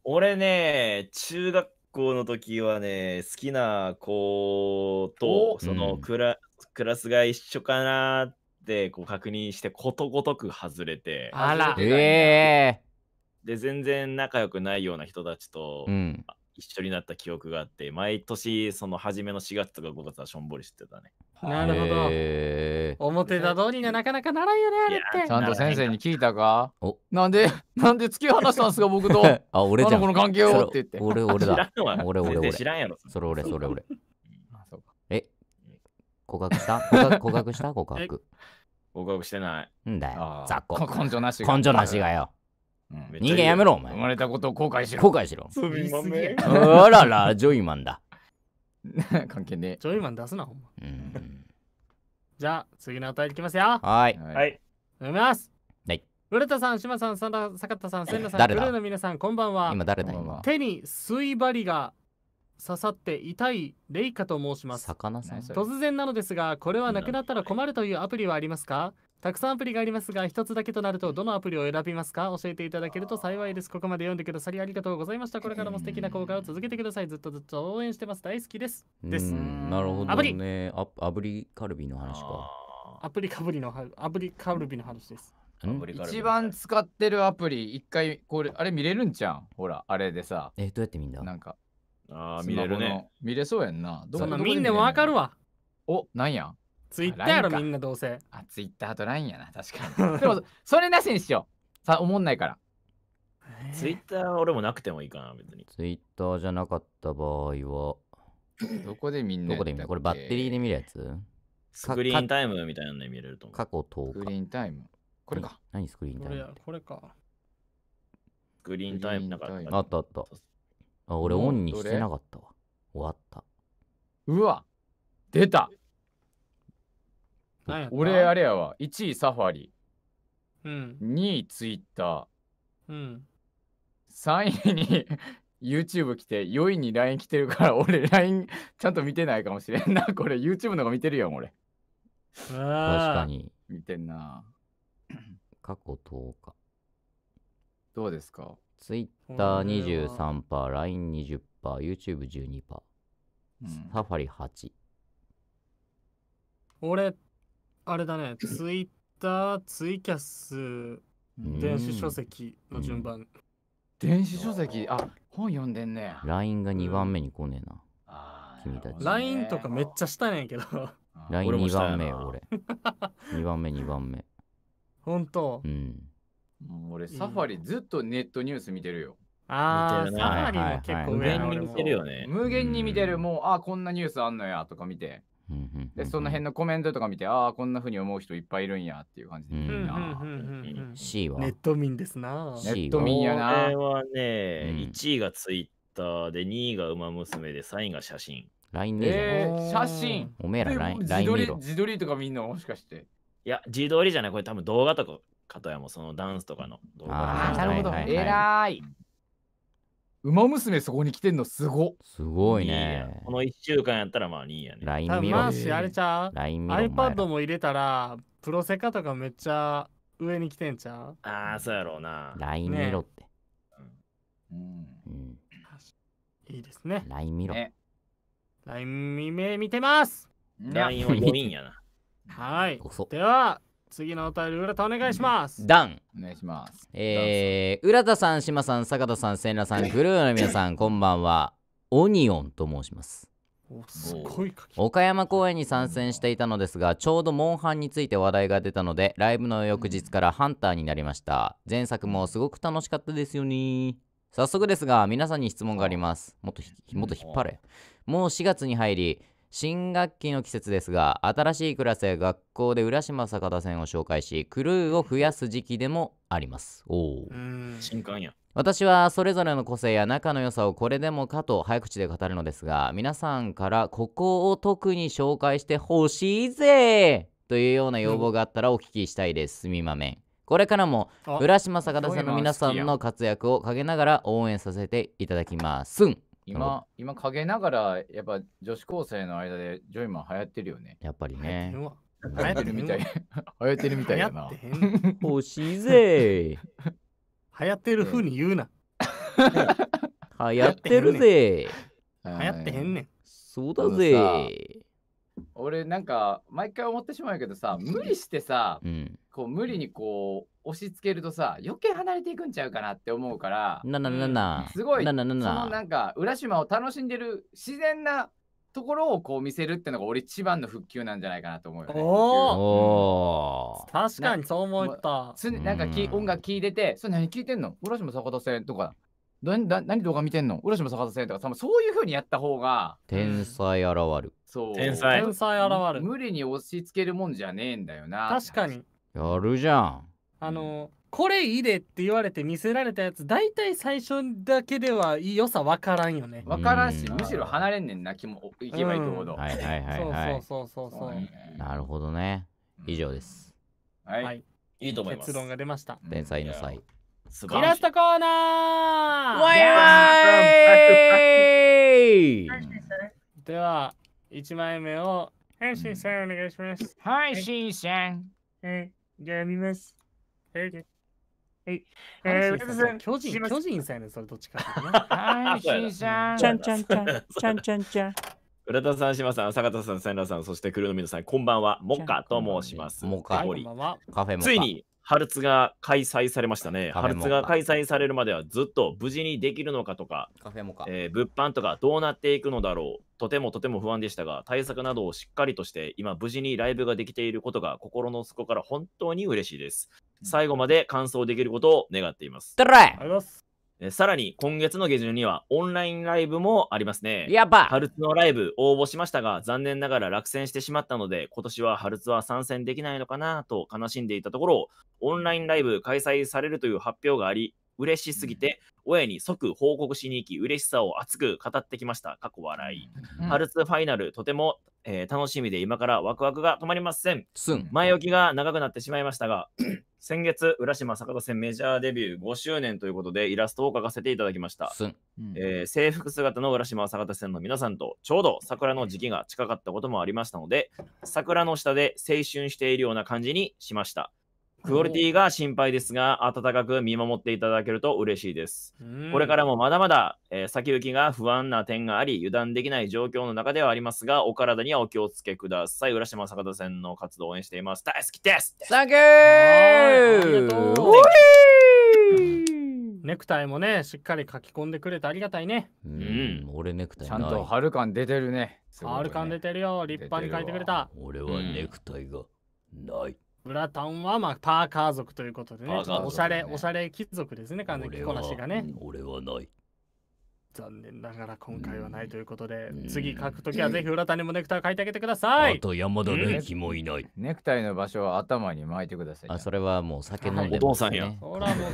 俺ね、中学校の時はね、好きな子と、そのクラ,、クラスが一緒かなってこう確認して、ことごとく外れて。あら、えーで全然仲良くないような人たちと、うん、一緒になった記憶があって、毎年その初めの4月とか5月はしょんぼりしてたね。なるほど。えー、表田通りがなかなかならんよね、あれって。ちゃんと先生に聞いたかおなんで、なんで突き放したんですか、僕と。あ、俺じゃん。この関係をって言って。俺、俺だ。俺、俺、俺。知らんやろ。それ俺、それ俺。あ、そうか。え告白した告白した告白。告白してない。んだよ。雑魚。根性なしが。根性なしがよ。人間やめろ、お前。生まれたことを後悔しろ。後悔しろ。すみません。あらら、ジョイマンだ。関係ねえ。ジョイマン出すな、ほんま。じゃあ、次のお便りいきますよ。はい。はい。読みます。はいレ田さん、島さん、坂田さん、千奈さん、ブルーの皆さん、こんばんは。今誰だ今手に水針が刺さって痛いレイカと申します。魚突然なのですが、これはなくなったら困るというアプリはありますか、たくさんアプリがありますが、一つだけとなると、どのアプリを選びますか教えていただけると幸いです。ここまで読んでくださりありがとうございました。これからも素敵な公開を続けてください。ずっとずっと応援してます。大好きです。です。なるほどね。アプリアプリカルビの話か。アプリカブリのアプリカルビの話です。一番使ってるアプリ、一回これ、あれ見れるんじゃんほら、あれでさ。え、どうやって見んだなんか。ああ、見れるね。見れそうやんな。どんなみんなわかるわ。お、なんやツイッターやろみんなどうせ。あ、ツイッターと LINE やな、確かに。でも、それなしにしよう。さ、思んないから。ツイッター俺もなくてもいいかな、別に。ツイッターじゃなかった場合は、どこでみんなどこで見るこれバッテリーで見るやつスクリーンタイムみたいなの見れると思う。過去スクスクリーンタイム。これか。何スクリーンタイムってこれか。スクリーンタイムなかスクリーンタイムあったあった。あ、俺オンにしてなかったわ。終わった。うわ出た俺あれやわ1位サファリ、うん、2位ツイッター、うん、3位に YouTube 来て4位に LINE 来てるから 俺 LINE ちゃんと見てないかもしれんな これ YouTube の方が見てるやん俺確かに見てんな過去10日どうですかツイッター2 3 LINE20%、YouTube12%、サファリ8。俺、あれだね、ツイッター、ツイキャス、電子書籍の順番。電子書籍あ、本読んでんね。LINE が2番目に来ねえな。ラ君たち。LINE とかめっちゃしたねんけど。LINE2 番目よ、俺。2 番目、2番目。ほんとうん。俺、サファリずっとネットニュース見てるよ。ああ、サファリも結構無限に見てるよね。無限に見てる、もう、あこんなニュースあんのやとか見て。でその辺のコメントとか見てああこんなふうに思う人いっぱいいるんやっていう感じで、うん、C はネット民ですなネット民やなこれはね、1位がツイッターで2位が馬娘で3位が写真 LINE で、写真おめえら LINE 自撮り自撮りとかみんなもしかしていや自撮りじゃないこれ多分動画とか片山もそのダンスとかの動画ああなるほど偉、いウマ娘そこに来てんのすごすごいね。この1週間やったらまあいいやね。LINE 見ろ。あれちゃう i 見ろ。iPad も入れたら、プロセカとかめっちゃ上に来てんちゃうああ、そうやろうな。LINE 見ろって。うん。うん、いいですね。LINE 見ろ。LINE 見てます !LINE は4人やな。はい。では、次のお便り浦田お願いしますダンお願いしますえー、浦田さん島さん坂田さん千羅さんクルーの皆さんこんばんはオニオンと申しますすごい岡山公演に参戦していたのですがちょうどモンハンについて話題が出たのでライブの翌日からハンターになりました前作もすごく楽しかったですよね早速ですが皆さんに質問がありますもっともっと引っ張れもう4月に入り新学期の季節ですが新しいクラスや学校で浦島坂田線を紹介しクルーを増やす時期でもありますおお新刊や私はそれぞれの個性や仲の良さをこれでもかと早口で語るのですが皆さんからここを特に紹介してほしいぜというような要望があったらお聞きしたいです、すみまめんこれからも浦島坂田さんの皆さんの活躍を陰ながら応援させていただきます今、今陰ながら、やっぱ女子高生の間でジョイマン流行ってるよね。やっぱりね。流行ってるみたい。流行ってるみたいや な。欲しいぜ。流行ってるふうに言うな。流行ってるぜ。流行ってへんねん。そうだぜ。俺なんか毎回思ってしまうけどさ無理してさ、うん、こう無理にこう押し付けるとさ余計離れていくんちゃうかなって思うからななななすごいなななそのなんか浦島を楽しんでる自然なところをこう見せるってのが俺一番の復旧なんじゃないかなと思うよね。おお、確かにそう思った。つなんかき音楽聴いてて、それ何聴いてんの浦島坂田線とか、なな何動画見てんの浦島坂田線とかさ、そういうふうにやった方が、天才現る。そう。天才天才現る無理に押し付けるもんじゃねえんだよな。確かに。やるじゃんあのこれいいでって言われて見せられたやつ大体最初だけでは良さ分からんよね分からんし、むしろ離れんねんな気もいけばいくほど、うん、はいはいはい、はい、そうそうそうそうそうなるほどね以上です、うん、はい、はい、いいと思います結論が出ました天才の際イラストコーナーわやでは1枚目を変身さんお願いしますはいしんさんはいじゃあ見ます。はい。えはい。さん巨人、巨人さんやねそれどっちか。はい、しんゃん。ちゃんちゃんちゃん。ちゃんちゃんちゃん。浦田さん、島さん、坂田さん、千良さん、そしてク黒の皆さん、こんばんは、モッカと申します。モッカ、ついにハルツが開催されましたね。ハルツが開催されるまではずっと無事にできるのかとか、カフェもかえー、物販とかどうなっていくのだろう、とてもとても不安でしたが、対策などをしっかりとして、今無事にライブができていることが心の底から本当に嬉しいです。最後まで完走できることを願っています。ありがとうございます。さらに今月の下旬にはオンラインライブもありますね。やぱハルツのライブ応募しましたが、残念ながら落選してしまったので、今年はハルツは参戦できないのかなと悲しんでいたところ、オンラインライブ開催されるという発表があり、嬉しすぎて、親に即報告しに行き、嬉しさを熱く語ってきました。過去笑い。ハルツファイナル、とてもえー、楽しみで今からワクワクが止まりません。前置きが長くなってしまいましたが、先月、浦島坂田線メジャーデビュー5周年ということでイラストを描かせていただきました。えー、制服姿の浦島坂田線の皆さんとちょうど桜の時期が近かったこともありましたので、桜の下で青春しているような感じにしました。クオリティが心配ですが、温かく見守っていただけると嬉しいです。これからもまだまだ、えー、先行きが不安な点があり、油断できない状況の中ではありますが、お体にはお気をつけください。浦島坂田線の活動を応援しています。大好きですサンキュー ネクタイもね、しっかり書き込んでくれてありがたいね。うん、俺ネクタイちゃんと春感出てるね。春感出てるよ。立派に書いてくれた。俺はネクタイがない。ブラタンはまあパーカー族ということでね、おしゃれ、おしゃれ貴族ですね、完全着こなしがね。俺はない。残念ながら今回はないということで、次書くときはぜひ浦谷にもネクタイ書いてあげてください。あと山田電機もいない。ネクタイの場所は頭に巻いてください。あ、それはもう酒飲んでお父さんや。ほらもう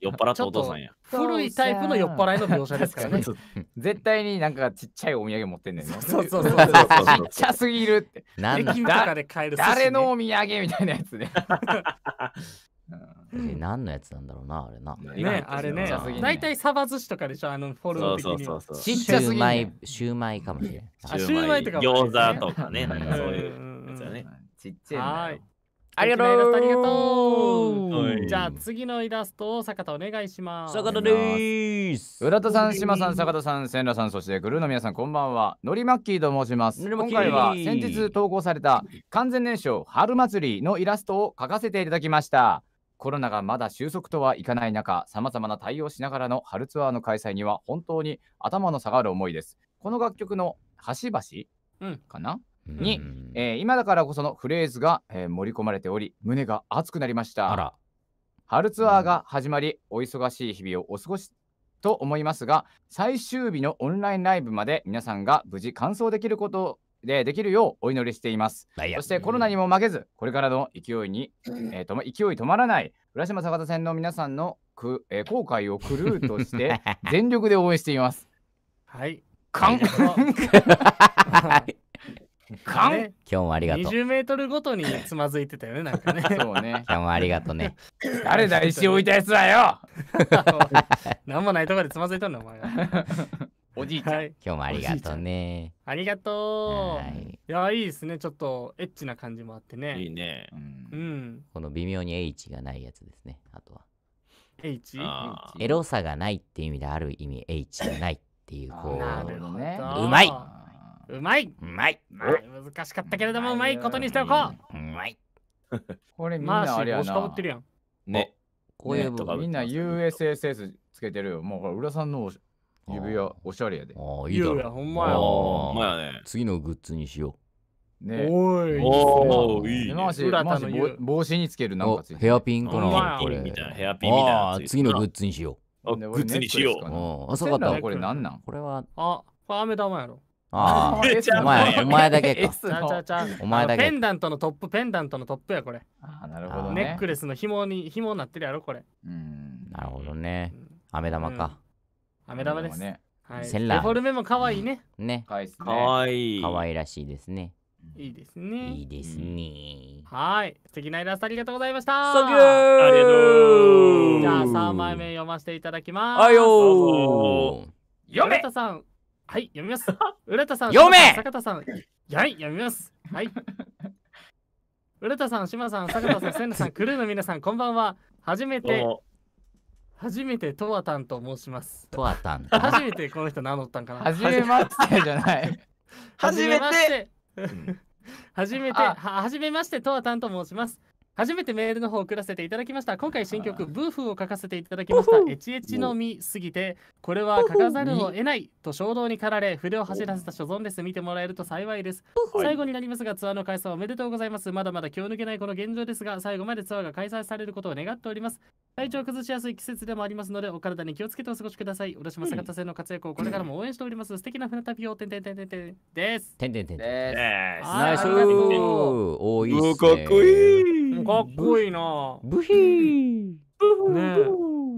酔っ払ったお父さんや。古いタイプの酔っ払いの描写ですからね。絶対になんかちっちゃいお土産持ってんねんそうそうそう。ちっちゃすぎるって。なんだ誰のお土産みたいなやつね。何のやつなんだろうな、あれな。ね、あれね。大体サバ寿司とかでしょ、あのフォルム的に。そうそうシュウマイ、シューマイかもしれない。シュウマイとか、ね。餃子とかね、なんかそういうやつだね。ちっちゃい。ありがとうありがとうじゃあ次のイラストを坂田お願いします。坂田です。浦田さん、島さん、坂田さん、千良さん、そしてグルーの皆さん、こんばんは。のりまっきーと申します。今回は先日投稿された完全燃焼春祭りのイラストを描かせていただきました。コロナがまだ収束とはいかない中、さまざまな対応しながらの春ツアーの開催には本当に頭の下がる思いです。この楽曲の端々かな、うん、に、えー、今だからこそのフレーズが、えー、盛り込まれており、胸が熱くなりました。春ツアーが始まり、お忙しい日々をお過ごしと思いますが、最終日のオンラインライブまで皆さんが無事完走できることでできるようお祈りしています。そしてコロナにも負けず、これからの勢いに、えー、と勢い止まらない浦島坂田線の皆さんのく、えー、後悔をクルーとして 全力で応援しています。はい。カンカン、今日もありがとう。20メートルごとにつまずいてたよね、なんかね。そうね。今日もありがとうね。誰だ、石置いたやつだよなん もないとこでつまずいたんだ、お前は。おじいちゃん、はい、今日もありがとうねありがとういやいいですねちょっとエッチな感じもあってねいいね、うん、うん、この微妙に H がないやつですねあとは H? エロさがないっていう意味である意味 H がないっていうこうなるほど、ね、うまいうまいうまい、まあ、難しかったけれどもうまいことにしておこううまいこれみんなあれやなってるやんねこういう、ね、みんな USSS つけてるよもうこれ浦さんの指輪おしゃれやで。ああ、いいだろ。ほんまや。ほんまやね。次のグッズにしよう。ね、おい。おー、いい、ね。もし、もし帽子につけるなんかついて。ヘアピンかな。これみたいな。ヘアピンみたいな。次のグッズにしよう。あグッズにしよう。あ、そうかった。これなんなんこれは。あ、これ飴玉やろ。ああ、お前、お前だけか。お前だけ。ペンダントのトップ、ペンダントのトップや、これ。あなるほど、ね。ネックレスの紐に、紐になってるやろ、これ。うん、なるほどね。飴玉か。アメ玉です。ね、はい。センラー。デフォルメも可愛いね。ね。可愛いですね。可愛い。らしいですね。いいですね。いいですね。はい。素敵なイラストありがとうございました。サンキューありがとうじゃあ3枚目読ませていただきます。はいよ読めさん。はい、読みます。浦田さん、読め坂田さん。はい、読みます。はい。浦田さん、島さん、坂田さん、千田さん、クルーの皆さん、こんばんは。初めて初めてとわたんと申します。とわたん。初めてこの人名乗ったんかな。初めましてじゃない。初めて。初めて、初めましてとわたんと申します。初めてメールの方を送らせていただきました今回新曲「ブーフ」を書かせていただきましたエチエチの実すぎてこれは書かざるを得ないと衝動に駆られ筆を走らせた所存です見てもらえると幸いです最後になりますがツアーの開催おめでとうございますまだまだ気を抜けないこの現状ですが最後までツアーが開催されることを願っております体調崩しやすい季節でもありますのでお体に気をつけてお過ごしください浦島坂田線の活躍をこれからも応援しております素敵な船旅をてんてんてんてんてんですてんてんてんてんですナイスおーいいっすねかっこいいなブヒーヒ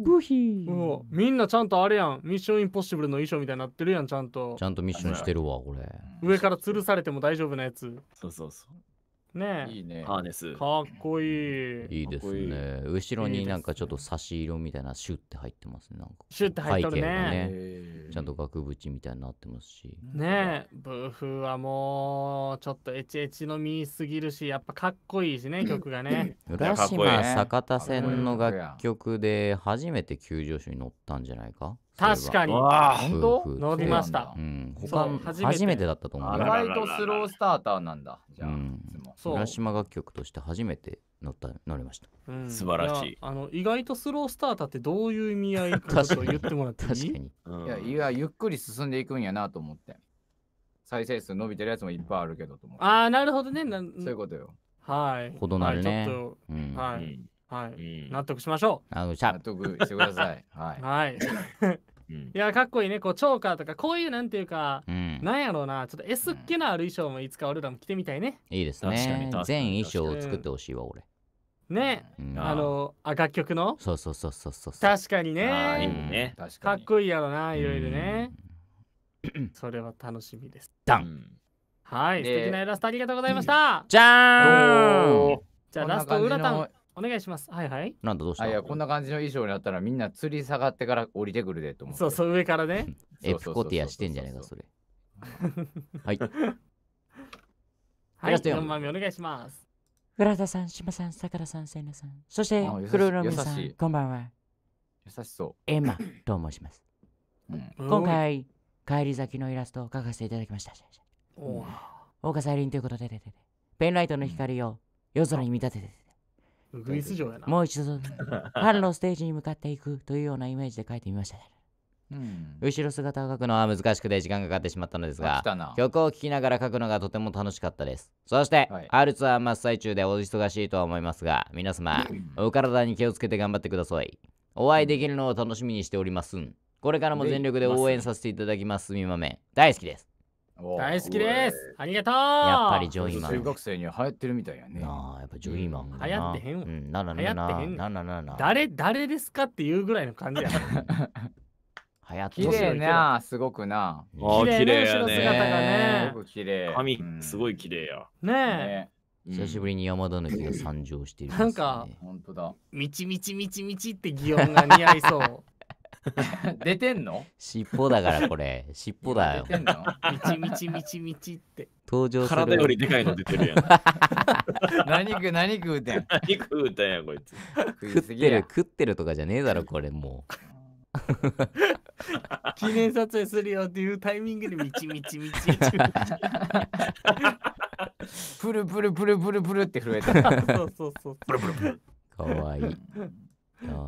ブヒーみんなちゃんとあれやんミッションインポッシブルの衣装みたいになってるやんちゃんとちゃんとミッションしてるわこれ上から吊るされても大丈夫なやつそうそうそうねいいね。ハーネス。かっこいい。いいですね。後ろになんかちょっと差し色みたいなシュッて入ってますね。なんかシュッて入ってるね。ねちゃんと額縁みたいになってますし。ねえ、ブーフはもうちょっとエチエチの見すぎるし、やっぱかっこいいしね、曲がね。浦島坂田線の楽曲で初めて急上昇に乗ったんじゃないか確かに。本当乗りました。うん、他初めてだったと思う。意外とスロースターターなんだ。じゃあ。浦島楽曲として初めて乗った乗りました、うん、素晴らしいあの意外とスロースターターってどういう意味合いか と言ってもらっていい確かに、うん、いやいやゆっくり進んでいくんやなと思って再生数伸びてるやつもいっぱいあるけどと思ああなるほどねなそういうことよはいほどなるね、はい、うん、はい、納得しましょう納得してくださいはい、はい いやかっこいいねこうチョーカーとかこういうなんていうか、うん、なんやろうなちょっと S っ気のある衣装もいつか俺らも着てみたいね、いいですね全衣装を作ってほしいわ俺ね、うん、あのあ楽曲のそうそうそうそうそう確かにねいいねかっこいいやろないろいろね、それは楽しみですダン、はい素敵なイラストありがとうございました、じゃーんじゃあラストウラタンお願いします。はいはい。なんだどうしたいやこんな感じの衣装になったらみんな釣り下がってから降りてくるでと思ってそうそう、上からね。エプコティアしてんじゃねえか、それ。はい。はラい、スト4番目お願いします。浦田さん、島さん、さからさん、せいなさん、そしてあルしい黒さしんい、こんばんは。優しそエマと申します。今回、帰り咲きのイラストを描かせていただきました。おー。大笠エリおということで、でおでペンライトの光を夜空に見立ててて、ウグイス城やな。もう一度、春のステージに向かっていくというようなイメージで書いてみました。うん、後ろ姿を描くのは難しくて時間がかかってしまったのですが曲を聴きながら描くのがとても楽しかったですそして、はい、R ツアー真っ最中でお忙しいとは思いますが皆様お体に気をつけて頑張ってくださいお会いできるのを楽しみにしておりますこれからも全力で応援させていただきますすみまめ大好きです大好きですありがとうやっぱりジョイマン。中学生には流行ってるみたいやね。なあ、やっぱジョイマン。が。流行ってへんうん、ならならならならなら。誰、誰ですかっていうぐらいの感じや。流行ってる。綺麗な、すごくな。ああ、綺麗やね。すごく綺麗。髪、すごい綺麗や。ねえ。久しぶりに山田のきが参上している、なんか、本当だ。みちみちみちみちって擬音が似合いそう。出てんの尻尾だからこれ。尻尾だよ。出てんのみちみちって。登場する。体よりでかいの出てるやん。何食う何食うてん。何食うてんやこいつ。食ってる食ってるとかじゃねえだろこれもう。記念撮影するよっていうタイミングで道道道道プルプルプルプルプルって震えた。そうそうそう。プルプルプル。かわいい。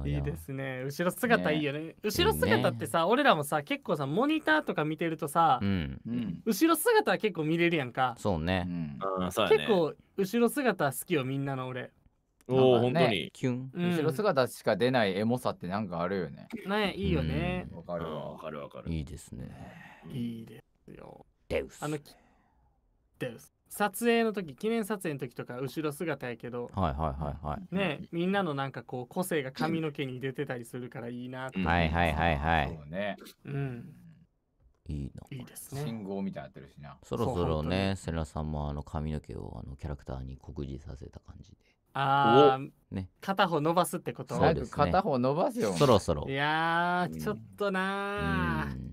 いいですね後ろ姿いいよね、ね、後ろ姿ってさ、ね、俺らもさ結構さモニターとか見てるとさ、うん、後ろ姿は結構見れるやんかそうね、うん、結構後ろ姿好きよみんなの俺おお、ね、本当にキュン後ろ姿しか出ないエモさってなんかあるよね、うん、ねいいよねわ、かるわわかるわかるいいですねいいですよデウスあのデウス撮影の時記念撮影の時とか後ろ姿やけど、はいはいはいはいねみんなのなんかこう個性が髪の毛に出てたりするからいいなって、はいはいはいはいそうねうんいいのいいですね信号みたいになってるしなそろそろねセラさんもあの髪の毛をあのキャラクターに酷似させた感じでああ、ね、片方伸ばすってことそうです、ね、片方伸ばすよそろそろいやちょっとなー、うん、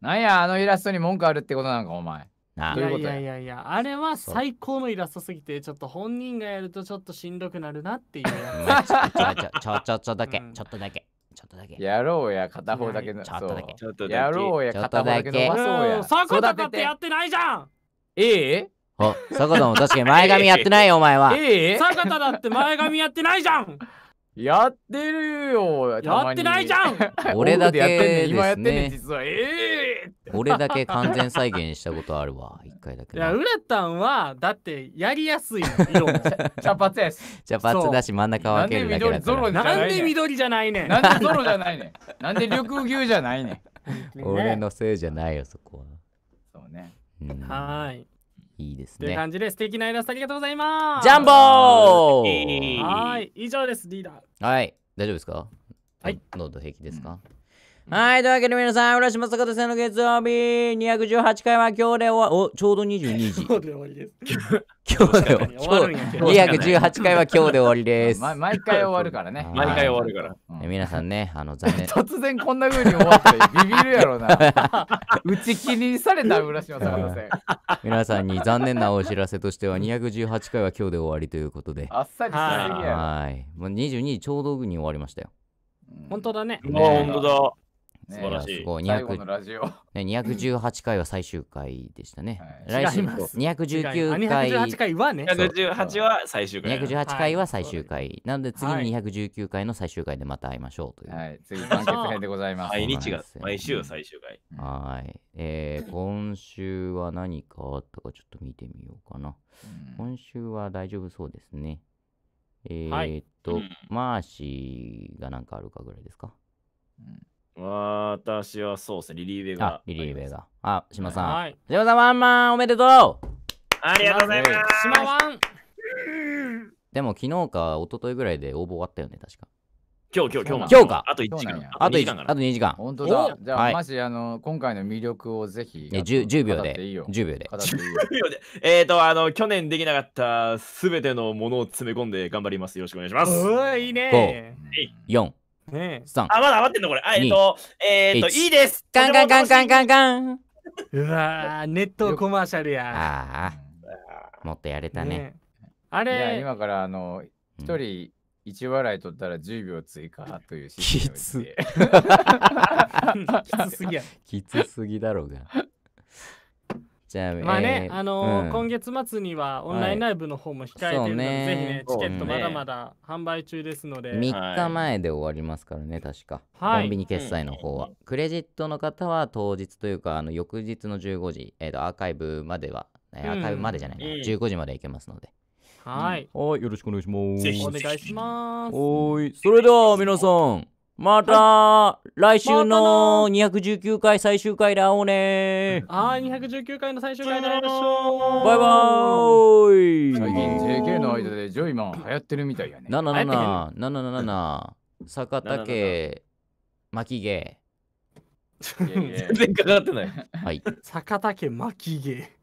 なんやあのイラストに文句あるってことなんかお前なあいやいやいやいやあれは最高のイラストすぎてちょっと本人がやるとちょっとしんどくなるなっていうやつ ちょちょちょちょだけ、うん、ちょっとだけちょっとだけやろうや片方だけのちょっとだけちょっとだけやろうや片方だけ伸そうや坂田だってやってないじゃんええお坂田も確かに前髪やってないよお前は、ええ、坂田だって前髪やってないじゃんやってるよやってないじゃん 俺だけですね今やってね実はええー、俺だけ完全再現したことあるわ一回だけいやウラタンはだってやりやすいの色も 茶髪やし茶髪だし真ん中分けるだけだからなんで緑じゃないねんなんでゾロじゃないねん なんで緑牛じゃないねん俺のせいじゃないよそこはそうね、うん、はいいいですね。という感じで素敵なイラストありがとうございます。ジャンボーはい、以上です、リーダー。はい、大丈夫ですかはい。ノート平気ですか、うんはい、というわけで皆さん、浦島坂田さんの月曜日218回は今日で終わお、ちょうど22時。今日で終わりです。今日で終わり。218回は今日で終わりです。毎回終わるからね。毎回終わるから。うん、皆さんね、あの残念。突然こんな風に終わってビビるやろな。打ち切りされた浦島坂田さん。皆さんに残念なお知らせとしては218回は今日で終わりということで。あっさりしすぎやはい。もう22時ちょうどに終わりましたよ。本当だね。ねあ、本当だ。素晴らしい。最後のラジオ。ね、百十八回は最終回でしたね。はい、来週219回。218回はね。218は最終回。二百十八回は最終回。なので次に二百十九回の最終回でまた会いましょうという。はい、次完結編でございます。毎日が、毎週最終回。はい。えー、今週は何かあったかちょっと見てみようかな。今週は大丈夫そうですね。えー、っと、マーシーが何かあるかぐらいですか。うん私はそうですね、リリーベが。リリーベが。あ、島さん。はい、島さん、ワンマンおめでとうありがとうございます。島ワンでも昨日か一昨日ぐらいで応募終わったよね、確か。今日、今日、今日、今日か。あと1時間。あと2時間。あと2時間。本当だ。じゃあ、マジあの、今回の魅力をぜひ。10, 秒で。10秒で。10 秒で。えっと、あの、去年できなかったすべてのものを詰め込んで頑張ります。よろしくお願いします。ういいね。5、4、ねあ、まだ余ってんのこれ。えっと、えっと、いいです。ガンガンガンガンガンガン。うわネットコマーシャルや。ああ。もっとやれたね。あれ今からあの、一人一笑い取ったら10秒追加というシステムきつ。きつすぎや。きつすぎだろうが。まあね、えー、あのーうん、今月末にはオンラインライブの方も控えてるので、はいね、ぜひね、チケットまだまだ販売中ですので。ね、3日前で終わりますからね、確か。はい、コンビニ決済の方は、うん。クレジットの方は当日というか、あの翌日の15時、えーと、アーカイブまでは、ね、アーカイブまでじゃないうん、15時まで行けますので。はい、はい、よろしくお願いします。お願いします。い、それでは皆さん。また、来週の219回最終回で会おうねあい、219回の最終回で会いましょう。バイバーイ。最近 JK の間でジョイマン流行ってるみたいやね。なななな、なななな、坂田家、巻 芸。全然かかってない。はい。坂田家巻芸。